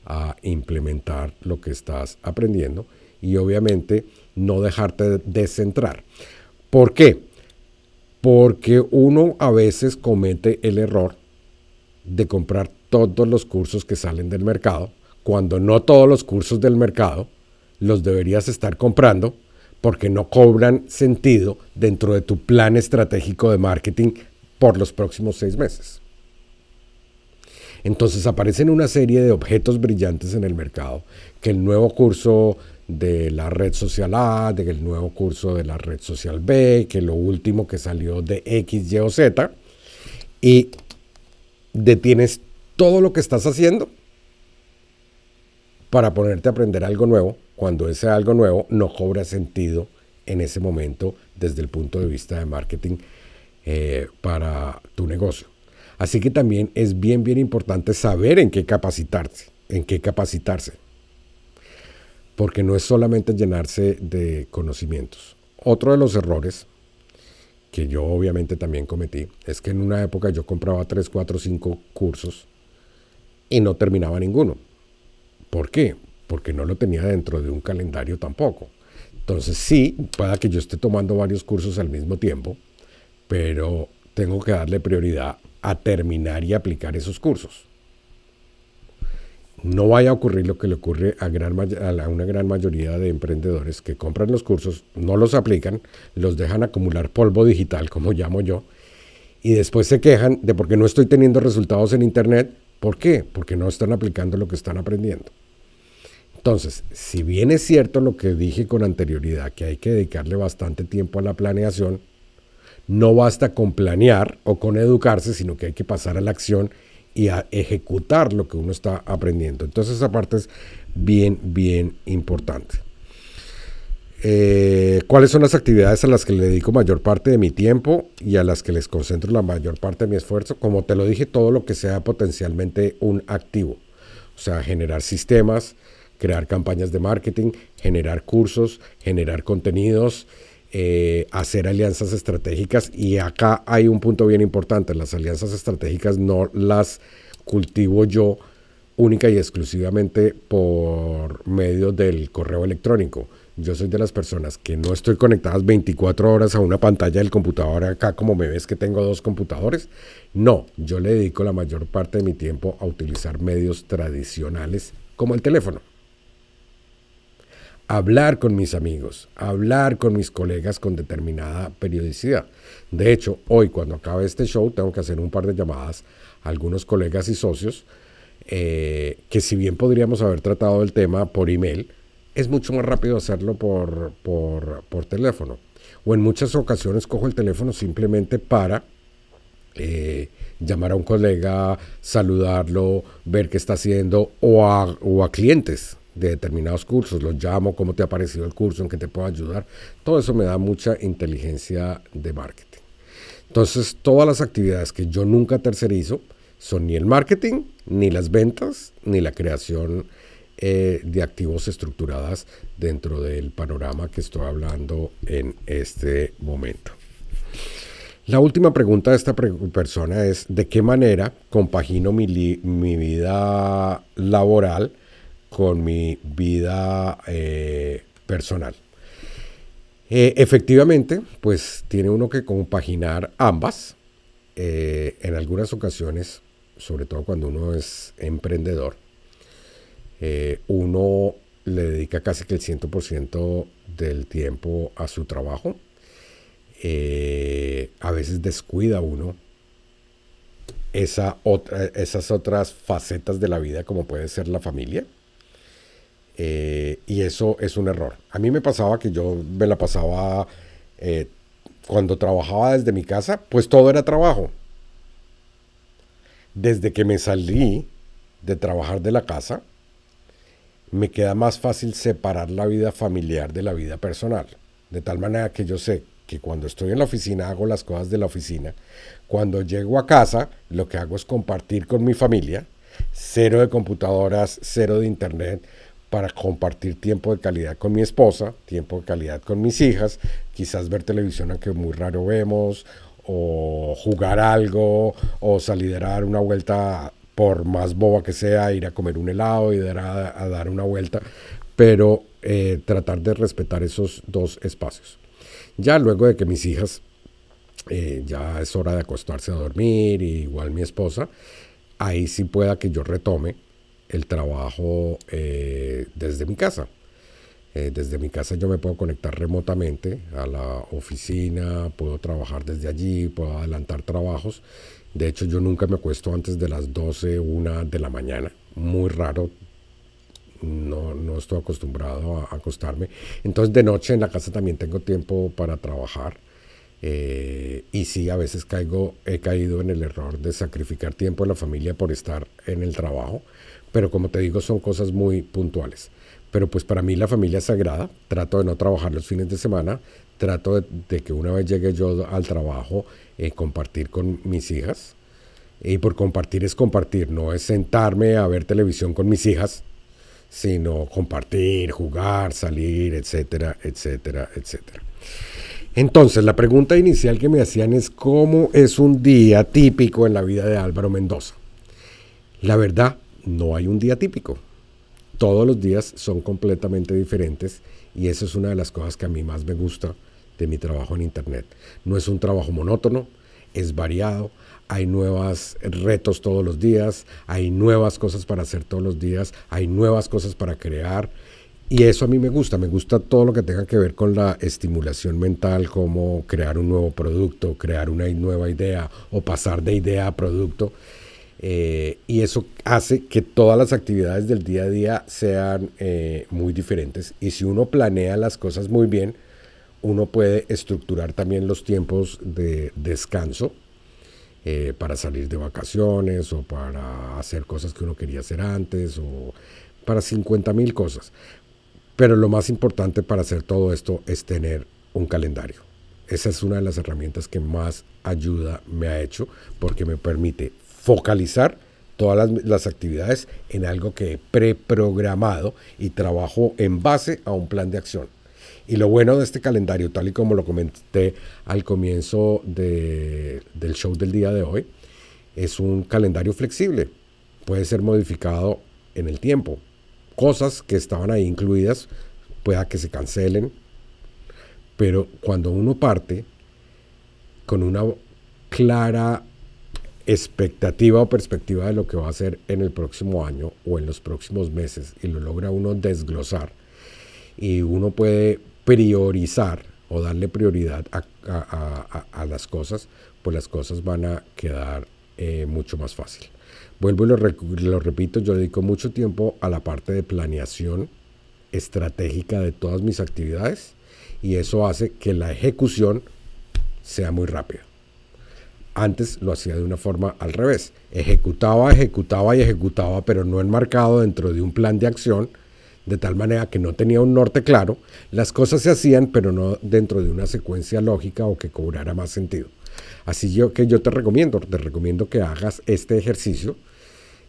a implementar lo que estás aprendiendo y obviamente no dejarte descentrar. ¿Por qué? Porque uno a veces comete el error de comprar todos los cursos que salen del mercado, cuando no todos los cursos del mercado los deberías estar comprando porque no cobran sentido dentro de tu plan estratégico de marketing por los próximos seis meses. Entonces aparecen una serie de objetos brillantes en el mercado que el nuevo curso de la red social A, el nuevo curso de la red social B, que lo último que salió de X, Y o Z, y detienes todo lo que estás haciendo para ponerte a aprender algo nuevo cuando es algo nuevo, no cobra sentido en ese momento desde el punto de vista de marketing eh, para tu negocio. Así que también es bien, bien importante saber en qué capacitarse, en qué capacitarse. Porque no es solamente llenarse de conocimientos. Otro de los errores que yo obviamente también cometí es que en una época yo compraba 3, 4, 5 cursos y no terminaba ninguno. ¿Por qué? porque no lo tenía dentro de un calendario tampoco. Entonces sí, pueda que yo esté tomando varios cursos al mismo tiempo, pero tengo que darle prioridad a terminar y aplicar esos cursos. No vaya a ocurrir lo que le ocurre a, gran, una gran mayoría de emprendedores que compran los cursos, no los aplican, los dejan acumular polvo digital, como llamo yo, y después se quejan de por qué no estoy teniendo resultados en Internet. ¿Por qué? Porque no están aplicando lo que están aprendiendo. Entonces, si bien es cierto lo que dije con anterioridad, que hay que dedicarle bastante tiempo a la planeación, no basta con planear o con educarse, sino que hay que pasar a la acción y a ejecutar lo que uno está aprendiendo. Entonces esa parte es bien, bien importante. Eh, ¿Cuáles son las actividades a las que le dedico mayor parte de mi tiempo y a las que les concentro la mayor parte de mi esfuerzo? Como te lo dije, todo lo que sea potencialmente un activo. O sea, generar sistemas, crear campañas de marketing, generar cursos, generar contenidos, eh, hacer alianzas estratégicas. Y acá hay un punto bien importante, las alianzas estratégicas no las cultivo yo única y exclusivamente por medio del correo electrónico. Yo soy de las personas que no estoy conectadas 24 horas a una pantalla del computador acá como me ves que tengo dos computadores. No, yo le dedico la mayor parte de mi tiempo a utilizar medios tradicionales como el teléfono hablar con mis amigos, hablar con mis colegas con determinada periodicidad. De hecho, hoy cuando acabe este show tengo que hacer un par de llamadas a algunos colegas y socios eh, que si bien podríamos haber tratado el tema por email, es mucho más rápido hacerlo por, teléfono. O en muchas ocasiones cojo el teléfono simplemente para eh, llamar a un colega, saludarlo, ver qué está haciendo o a, o a clientes de determinados cursos, los llamo, cómo te ha parecido el curso, en qué te puedo ayudar. Todo eso me da mucha inteligencia de marketing. Entonces, todas las actividades que yo nunca tercerizo son ni el marketing, ni las ventas, ni la creación eh, de activos estructuradas dentro del panorama que estoy hablando en este momento. La última pregunta de esta persona es, ¿de qué manera compagino mi, mi vida laboral? con mi vida eh, personal. Eh, efectivamente, pues tiene uno que compaginar ambas. Eh, en algunas ocasiones, sobre todo cuando uno es emprendedor, uno le dedica casi que el 100% del tiempo a su trabajo. a veces descuida uno esa otra, esas otras facetas de la vida como puede ser la familia y eso es un error. A mí me pasaba que yo me la pasaba eh, cuando trabajaba desde mi casa, pues todo era trabajo. Desde que me salí de trabajar de la casa, me queda más fácil separar la vida familiar de la vida personal. De tal manera que yo sé que cuando estoy en la oficina hago las cosas de la oficina. Cuando llego a casa, lo que hago es compartir con mi familia. Cero de computadoras, cero de internet, para compartir tiempo de calidad con mi esposa, tiempo de calidad con mis hijas, quizás ver televisión aunque muy raro vemos, o jugar algo, o salir a dar una vuelta por más boba que sea, ir a comer un helado y dar a, dar una vuelta, pero eh, tratar de respetar esos dos espacios. Ya luego de que mis hijas, eh, ya es hora de acostarse a dormir, y igual mi esposa, ahí sí pueda que yo retome el trabajo eh, desde mi casa. Eh, desde mi casa yo me puedo conectar remotamente a la oficina, puedo trabajar desde allí, puedo adelantar trabajos. De hecho, yo nunca me acuesto antes de las 12, 1 de la mañana. Muy raro. No, estoy acostumbrado a acostarme. Entonces de noche en la casa también tengo tiempo para trabajar. Eh, y sí, a veces caigo, he caído en el error de sacrificar tiempo a la familia por estar en el trabajo. Pero como te digo, son cosas muy puntuales. Pero pues para mí la familia es sagrada, trato de no trabajar los fines de semana, trato de, que una vez llegue yo al trabajo, eh, compartir con mis hijas. Y por compartir es compartir, no es sentarme a ver televisión con mis hijas, sino compartir, jugar, salir, etcétera, etcétera, etcétera. Entonces, la pregunta inicial que me hacían es cómo es un día típico en la vida de Álvaro Mendoza. La verdad, no hay un día típico. Todos los días son completamente diferentes y eso es una de las cosas que a mí más me gusta de mi trabajo en Internet. No es un trabajo monótono, es variado, hay nuevos retos todos los días, hay nuevas cosas para hacer todos los días, hay nuevas cosas para crear. Y eso a mí me gusta, me gusta todo lo que tenga que ver con la estimulación mental, como crear un nuevo producto, crear una nueva idea o pasar de idea a producto. Eh, y eso hace que todas las actividades del día a día sean eh, muy diferentes. Y si uno planea las cosas muy bien, uno puede estructurar también los tiempos de descanso eh, para salir de vacaciones o para hacer cosas que uno quería hacer antes o para 50 mil cosas. Pero lo más importante para hacer todo esto es tener un calendario. Esa es una de las herramientas que más ayuda me ha hecho porque me permite focalizar todas las, actividades en algo que he preprogramado y trabajo en base a un plan de acción. Y lo bueno de este calendario, tal y como lo comenté al comienzo de, del show del día de hoy, es un calendario flexible. Puede ser modificado en el tiempo. Cosas que estaban ahí incluidas pueda que se cancelen. Pero cuando uno parte con una clara expectativa o perspectiva de lo que va a hacer en el próximo año o en los próximos meses y lo logra uno desglosar y uno puede priorizar o darle prioridad a, las cosas, pues las cosas van a quedar eh, mucho más fácil. Vuelvo y lo, lo repito, yo dedico mucho tiempo a la parte de planeación estratégica de todas mis actividades y eso hace que la ejecución sea muy rápida. Antes lo hacía de una forma al revés. Ejecutaba, ejecutaba y ejecutaba, pero no enmarcado dentro de un plan de acción, de tal manera que no tenía un norte claro. Las cosas se hacían, pero no dentro de una secuencia lógica o que cobrara más sentido. Así que yo te recomiendo, te recomiendo que hagas este ejercicio.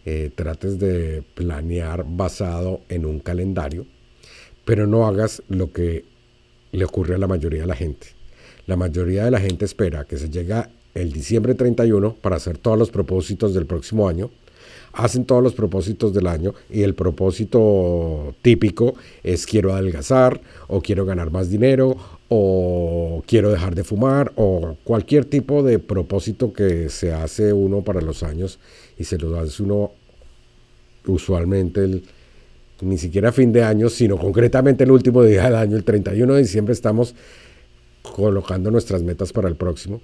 Eh, trates de planear basado en un calendario, pero no hagas lo que le ocurre a la mayoría de la gente. La mayoría de la gente espera que se llegue el diciembre 31 para hacer todos los propósitos del próximo año. Hacen todos los propósitos del año y el propósito típico es quiero adelgazar o quiero ganar más dinero o quiero dejar de fumar o cualquier tipo de propósito que se hace uno para los años y se lo hace uno usualmente ni siquiera fin de año, sino concretamente el último día del año, el 31 de diciembre estamos colocando nuestras metas para el próximo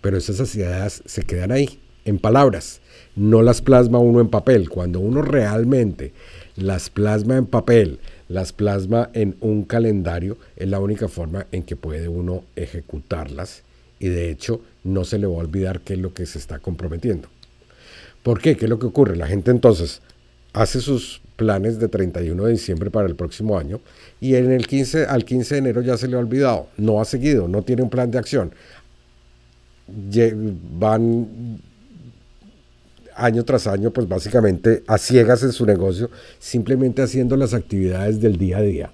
pero esas ideas se quedan ahí, en palabras. No las plasma uno en papel. Cuando uno realmente las plasma en papel, las plasma en un calendario, es la única forma en que puede uno ejecutarlas y de hecho no se le va a olvidar qué es lo que se está comprometiendo. ¿Por qué? ¿Qué es lo que ocurre? La gente entonces hace sus planes de 31 de diciembre para el próximo año y en el 15 al 15 de enero ya se le ha olvidado, no ha seguido, no tiene un plan de acción van año tras año, pues básicamente a ciegas en su negocio, simplemente haciendo las actividades del día a día,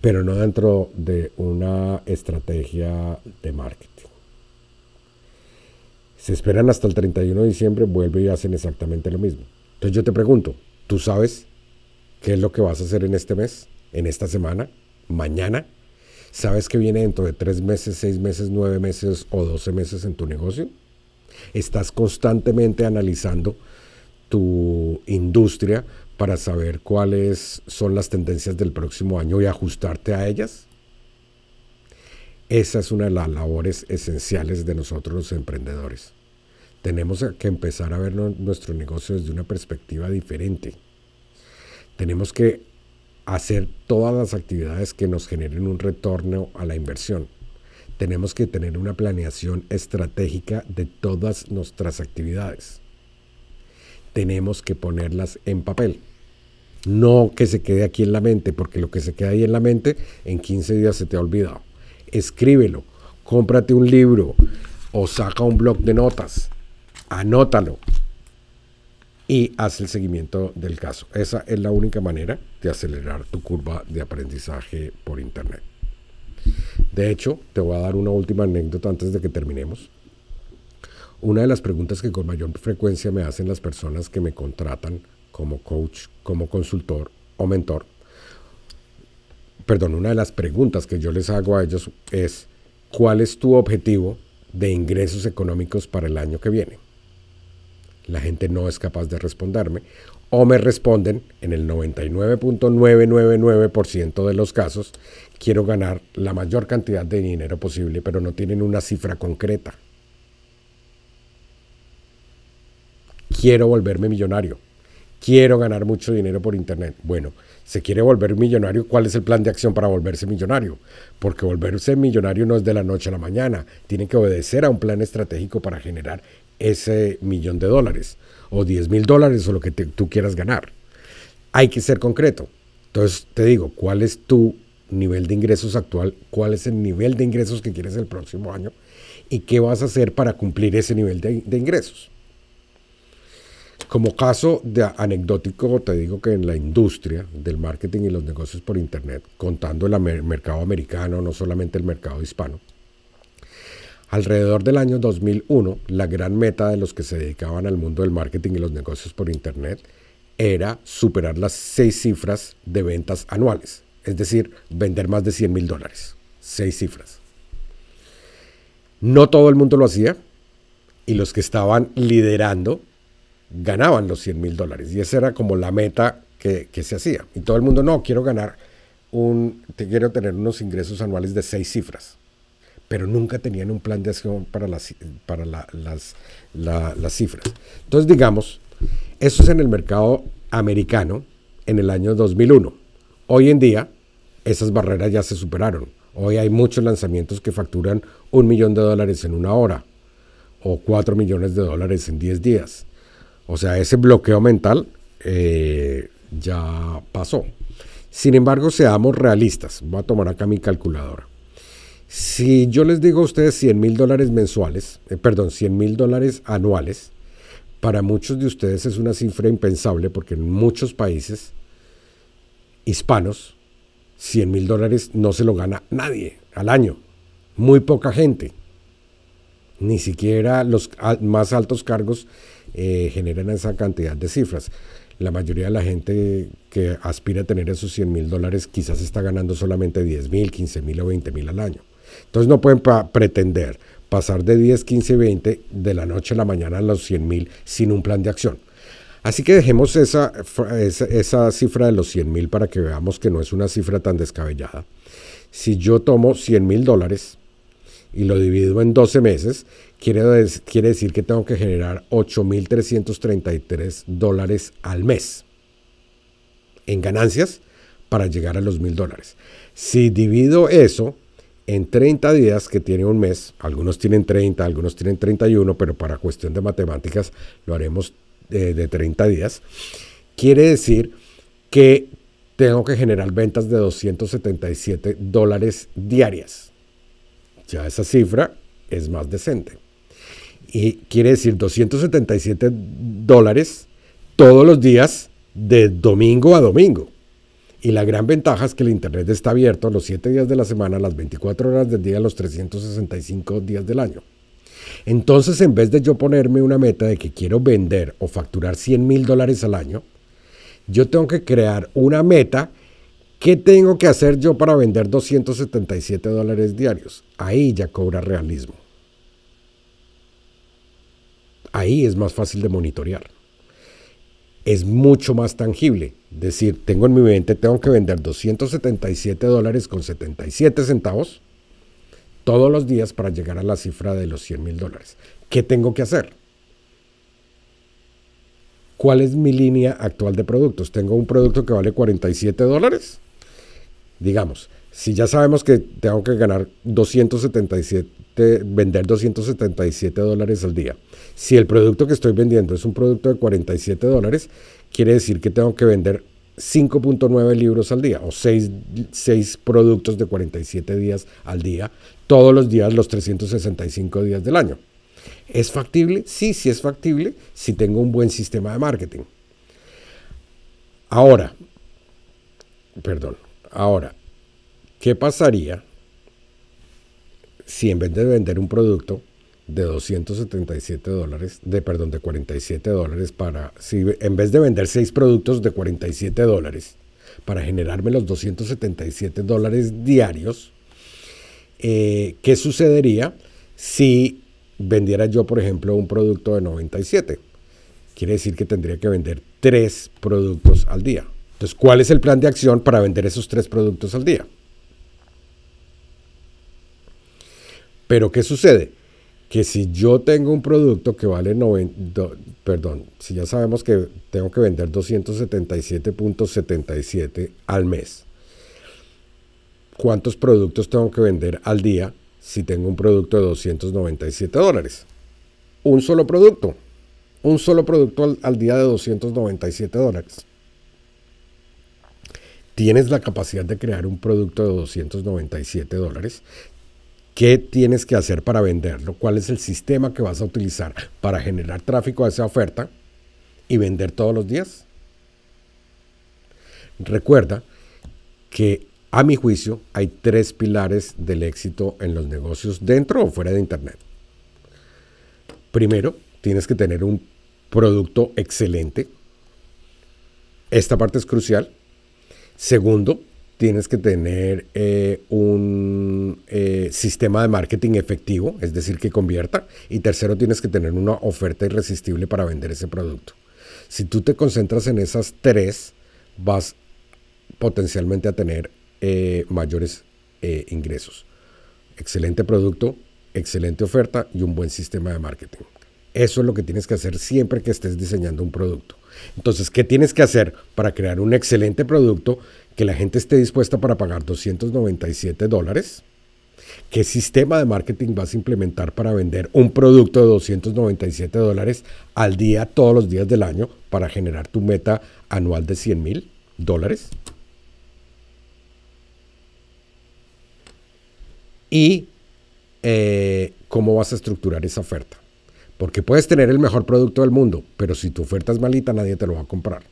pero no dentro de una estrategia de marketing. Se esperan hasta el 31 de diciembre, vuelven y hacen exactamente lo mismo. Entonces yo te pregunto, ¿tú sabes qué es lo que vas a hacer en este mes, en esta semana, mañana? ¿Sabes que viene dentro de tres meses, seis meses, nueve meses o doce meses en tu negocio? Estás constantemente analizando tu industria para saber cuáles son las tendencias del próximo año y ajustarte a ellas. Esa es una de las labores esenciales de nosotros los emprendedores. Tenemos que empezar a ver nuestro negocio desde una perspectiva diferente. Tenemos que hacer todas las actividades que nos generen un retorno a la inversión. Tenemos que tener una planeación estratégica de todas nuestras actividades. Tenemos que ponerlas en papel. No que se quede aquí en la mente, porque lo que se queda ahí en la mente en 15 días se te ha olvidado. Escríbelo, cómprate un libro o saca un blog de notas, anótalo, y haz el seguimiento del caso. Esa es la única manera de acelerar tu curva de aprendizaje por Internet. De hecho, te voy a dar una última anécdota antes de que terminemos. Una de las preguntas que con mayor frecuencia me hacen las personas que me contratan como coach, como consultor o mentor, perdón, una de las preguntas que yo les hago a ellos es, ¿cuál es tu objetivo de ingresos económicos para el año que viene? la gente no es capaz de responderme, o me responden en el 99.999% de los casos, quiero ganar la mayor cantidad de dinero posible, pero no tienen una cifra concreta. Quiero volverme millonario. Quiero ganar mucho dinero por Internet. Bueno, se quiere volver millonario, ¿cuál es el plan de acción para volverse millonario? Porque volverse millonario no es de la noche a la mañana. tiene que obedecer a un plan estratégico para generar ese millón de dólares o 10 mil dólares o lo que tú quieras ganar. Hay que ser concreto. Entonces te digo, ¿cuál es tu nivel de ingresos actual? ¿Cuál es el nivel de ingresos que quieres el próximo año? ¿Y qué vas a hacer para cumplir ese nivel de, ingresos? Como caso de anecdótico, te digo que en la industria del marketing y los negocios por Internet, contando el mercado americano, no solamente el mercado hispano, Alrededor del año 2001, la gran meta de los que se dedicaban al mundo del marketing y los negocios por Internet era superar las seis cifras de ventas anuales, es decir, vender más de 100 mil dólares. Seis cifras. No todo el mundo lo hacía y los que estaban liderando ganaban los 100 mil dólares y esa era como la meta que, se hacía. Y todo el mundo, no, quiero ganar un, quiero tener unos ingresos anuales de seis cifras pero nunca tenían un plan de acción para las, para las, las cifras. Entonces, digamos, eso es en el mercado americano en el año 2001. Hoy en día, esas barreras ya se superaron. Hoy hay muchos lanzamientos que facturan un millón de dólares en una hora o cuatro millones de dólares en diez días. O sea, ese bloqueo mental eh, ya pasó. Sin embargo, seamos realistas. Voy a tomar acá mi calculadora. Si yo les digo a ustedes 100 mil dólares mensuales, eh, perdón, 100 mil dólares anuales, para muchos de ustedes es una cifra impensable porque en muchos países hispanos 100 mil dólares no se lo gana nadie al año, muy poca gente. Ni siquiera los más altos cargos eh, generan esa cantidad de cifras. La mayoría de la gente que aspira a tener esos 100 mil dólares quizás está ganando solamente 10 mil, 15 mil o 20 mil al año. Entonces no pueden pretender pasar de 10, 15, 20 de la noche a la mañana a los 100 mil sin un plan de acción. Así que dejemos esa, cifra de los 100 mil para que veamos que no es una cifra tan descabellada. Si yo tomo 100 mil dólares y lo divido en 12 meses, quiere, quiere decir que tengo que generar 8.333 dólares al mes en ganancias para llegar a los mil dólares. Si divido eso en 30 días, que tiene un mes, algunos tienen 30, algunos tienen 31, pero para cuestión de matemáticas lo haremos eh, de, de 30 días, quiere decir que tengo que generar ventas de 277 dólares diarias. Ya esa cifra es más decente. Y quiere decir 277 dólares todos los días de domingo a domingo. Y la gran ventaja es que el Internet está abierto los 7 días de la semana, las 24 horas del día, los 365 días del año. Entonces, en vez de yo ponerme una meta de que quiero vender o facturar 100 mil dólares al año, yo tengo que crear una meta. ¿Qué tengo que hacer yo para vender 277 dólares diarios? Ahí ya cobra realismo. Ahí es más fácil de monitorear. Es mucho más tangible decir, tengo en mi mente, tengo que vender 277 dólares con 77 centavos todos los días para llegar a la cifra de los 100 mil dólares. ¿Qué tengo que hacer? ¿Cuál es mi línea actual de productos? Tengo un producto que vale 47 dólares. Digamos, si ya sabemos que tengo que ganar 277, vender 277 dólares al día, si el producto que estoy vendiendo es un producto de 47 dólares, quiere decir que tengo que vender 5.9 libros al día o 6, productos de 47 días al día, todos los días, los 365 días del año. ¿Es factible? Sí, sí es factible si tengo un buen sistema de marketing. Ahora, perdón, ahora, ¿qué pasaría si en vez de vender un producto de 277 dólares, de perdón, de 47 dólares para, si en vez de vender 6 productos de 47 dólares, para generarme los 277 dólares diarios, eh, ¿qué sucedería si vendiera yo, por ejemplo, un producto de 97? Quiere decir que tendría que vender tres productos al día. Entonces, ¿cuál es el plan de acción para vender esos tres productos al día? Pero ¿qué sucede? que si yo tengo un producto que vale 90, perdón, si ya sabemos que tengo que vender 277.77 al mes, ¿cuántos productos tengo que vender al día si tengo un producto de 297 dólares? Un solo producto, un solo producto al, al día de 297 dólares. Tienes la capacidad de crear un producto de 297 dólares, ¿Qué tienes que hacer para venderlo? ¿Cuál es el sistema que vas a utilizar para generar tráfico a esa oferta y vender todos los días? Recuerda que a mi juicio hay tres pilares del éxito en los negocios dentro o fuera de Internet. Primero, tienes que tener un producto excelente. Esta parte es crucial. Segundo, tienes que tener eh, un eh, sistema de marketing efectivo, es decir, que convierta. Y tercero, tienes que tener una oferta irresistible para vender ese producto. Si tú te concentras en esas tres, vas potencialmente a tener eh, mayores ingresos. Excelente producto, excelente oferta y un buen sistema de marketing. Eso es lo que tienes que hacer siempre que estés diseñando un producto. Entonces, ¿qué tienes que hacer para crear un excelente producto que la gente esté dispuesta para pagar 297 dólares? ¿Qué sistema de marketing vas a implementar para vender un producto de 297 dólares al día, todos los días del año, para generar tu meta anual de 100 mil dólares? ¿Y eh, cómo vas a estructurar esa oferta? Porque puedes tener el mejor producto del mundo, pero si tu oferta es malita nadie te lo va a comprar.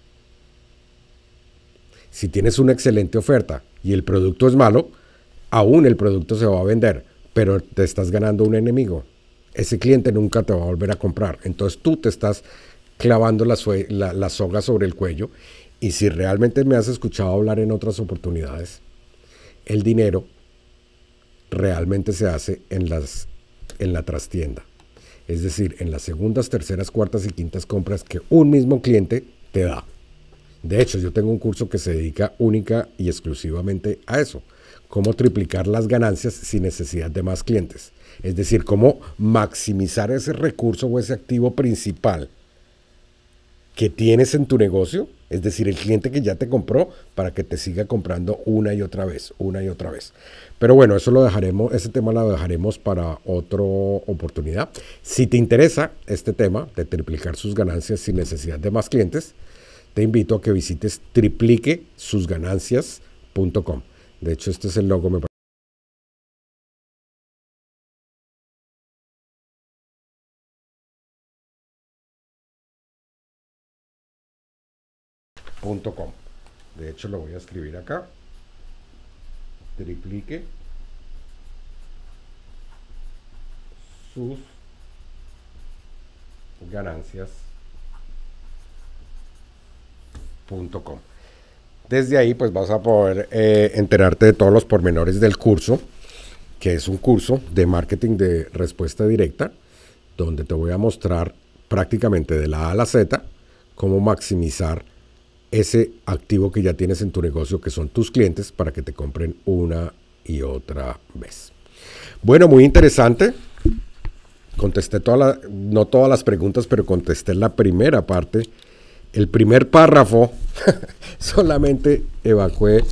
Si tienes una excelente oferta y el producto es malo, aún el producto se va a vender, pero te estás ganando un enemigo. Ese cliente nunca te va a volver a comprar. Entonces tú te estás clavando la, soga sobre el cuello y si realmente me has escuchado hablar en otras oportunidades, el dinero realmente se hace en, las, en la trastienda. Es decir, en las segundas, terceras, cuartas y quintas compras que un mismo cliente te da. De hecho, yo tengo un curso que se dedica única y exclusivamente a eso. Cómo triplicar las ganancias sin necesidad de más clientes. Es decir, cómo maximizar ese recurso o ese activo principal que tienes en tu negocio es decir, el cliente que ya te compró para que te siga comprando una y otra vez, una y otra vez. Pero bueno, eso lo dejaremos, ese tema lo dejaremos para otra oportunidad. Si te interesa este tema de triplicar sus ganancias sin necesidad de más clientes, te invito a que visites tripliquesusganancias.com. De hecho, este es el logo, me De hecho, lo voy a escribir acá. Triplique sus ganancias.com. Desde ahí, pues vas a poder eh, enterarte de todos los pormenores del curso, que es un curso de marketing de respuesta directa, donde te voy a mostrar prácticamente de la A a la Z cómo maximizar ese activo que ya tienes en tu negocio, que son tus clientes, para que te compren una y otra vez. Bueno, muy interesante. Contesté todas no todas las preguntas, pero contesté la primera parte. El primer párrafo, solamente evacué,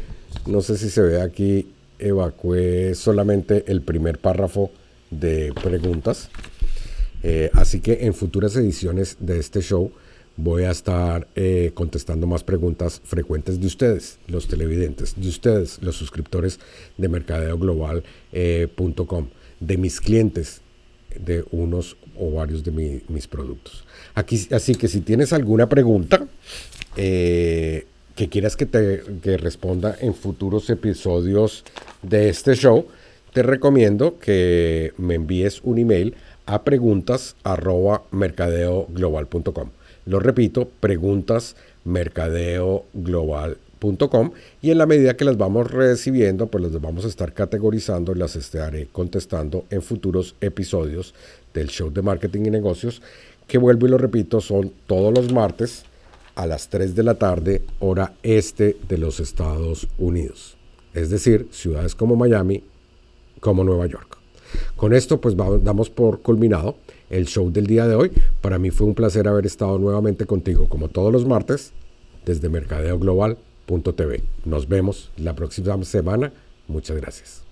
no sé si se ve aquí, evacué solamente el primer párrafo de preguntas. Eh, así que en futuras ediciones de este show voy a estar eh, contestando más preguntas frecuentes de ustedes, los televidentes, de ustedes, los suscriptores de mercadeoglobal.com, eh, de mis clientes, de unos o varios de mis productos. Aquí, así que si tienes alguna pregunta eh, que quieras que te responda en futuros episodios de este show, te recomiendo que me envíes un email a preguntas mercadeoglobal.com. Lo repito, preguntas mercadeoglobal.com y en la medida que las vamos recibiendo, pues las vamos a estar categorizando y las estaré contestando en futuros episodios del show de marketing y negocios, que vuelvo y lo repito, son todos los martes a las 3 de la tarde, hora este de los Estados Unidos. Es decir, ciudades como Miami, como Nueva York. Con esto pues damos por culminado el show del día de hoy. Para mí fue un placer haber estado nuevamente contigo, como todos los martes, desde mercadeoglobal.tv. Nos vemos la próxima semana. Muchas gracias.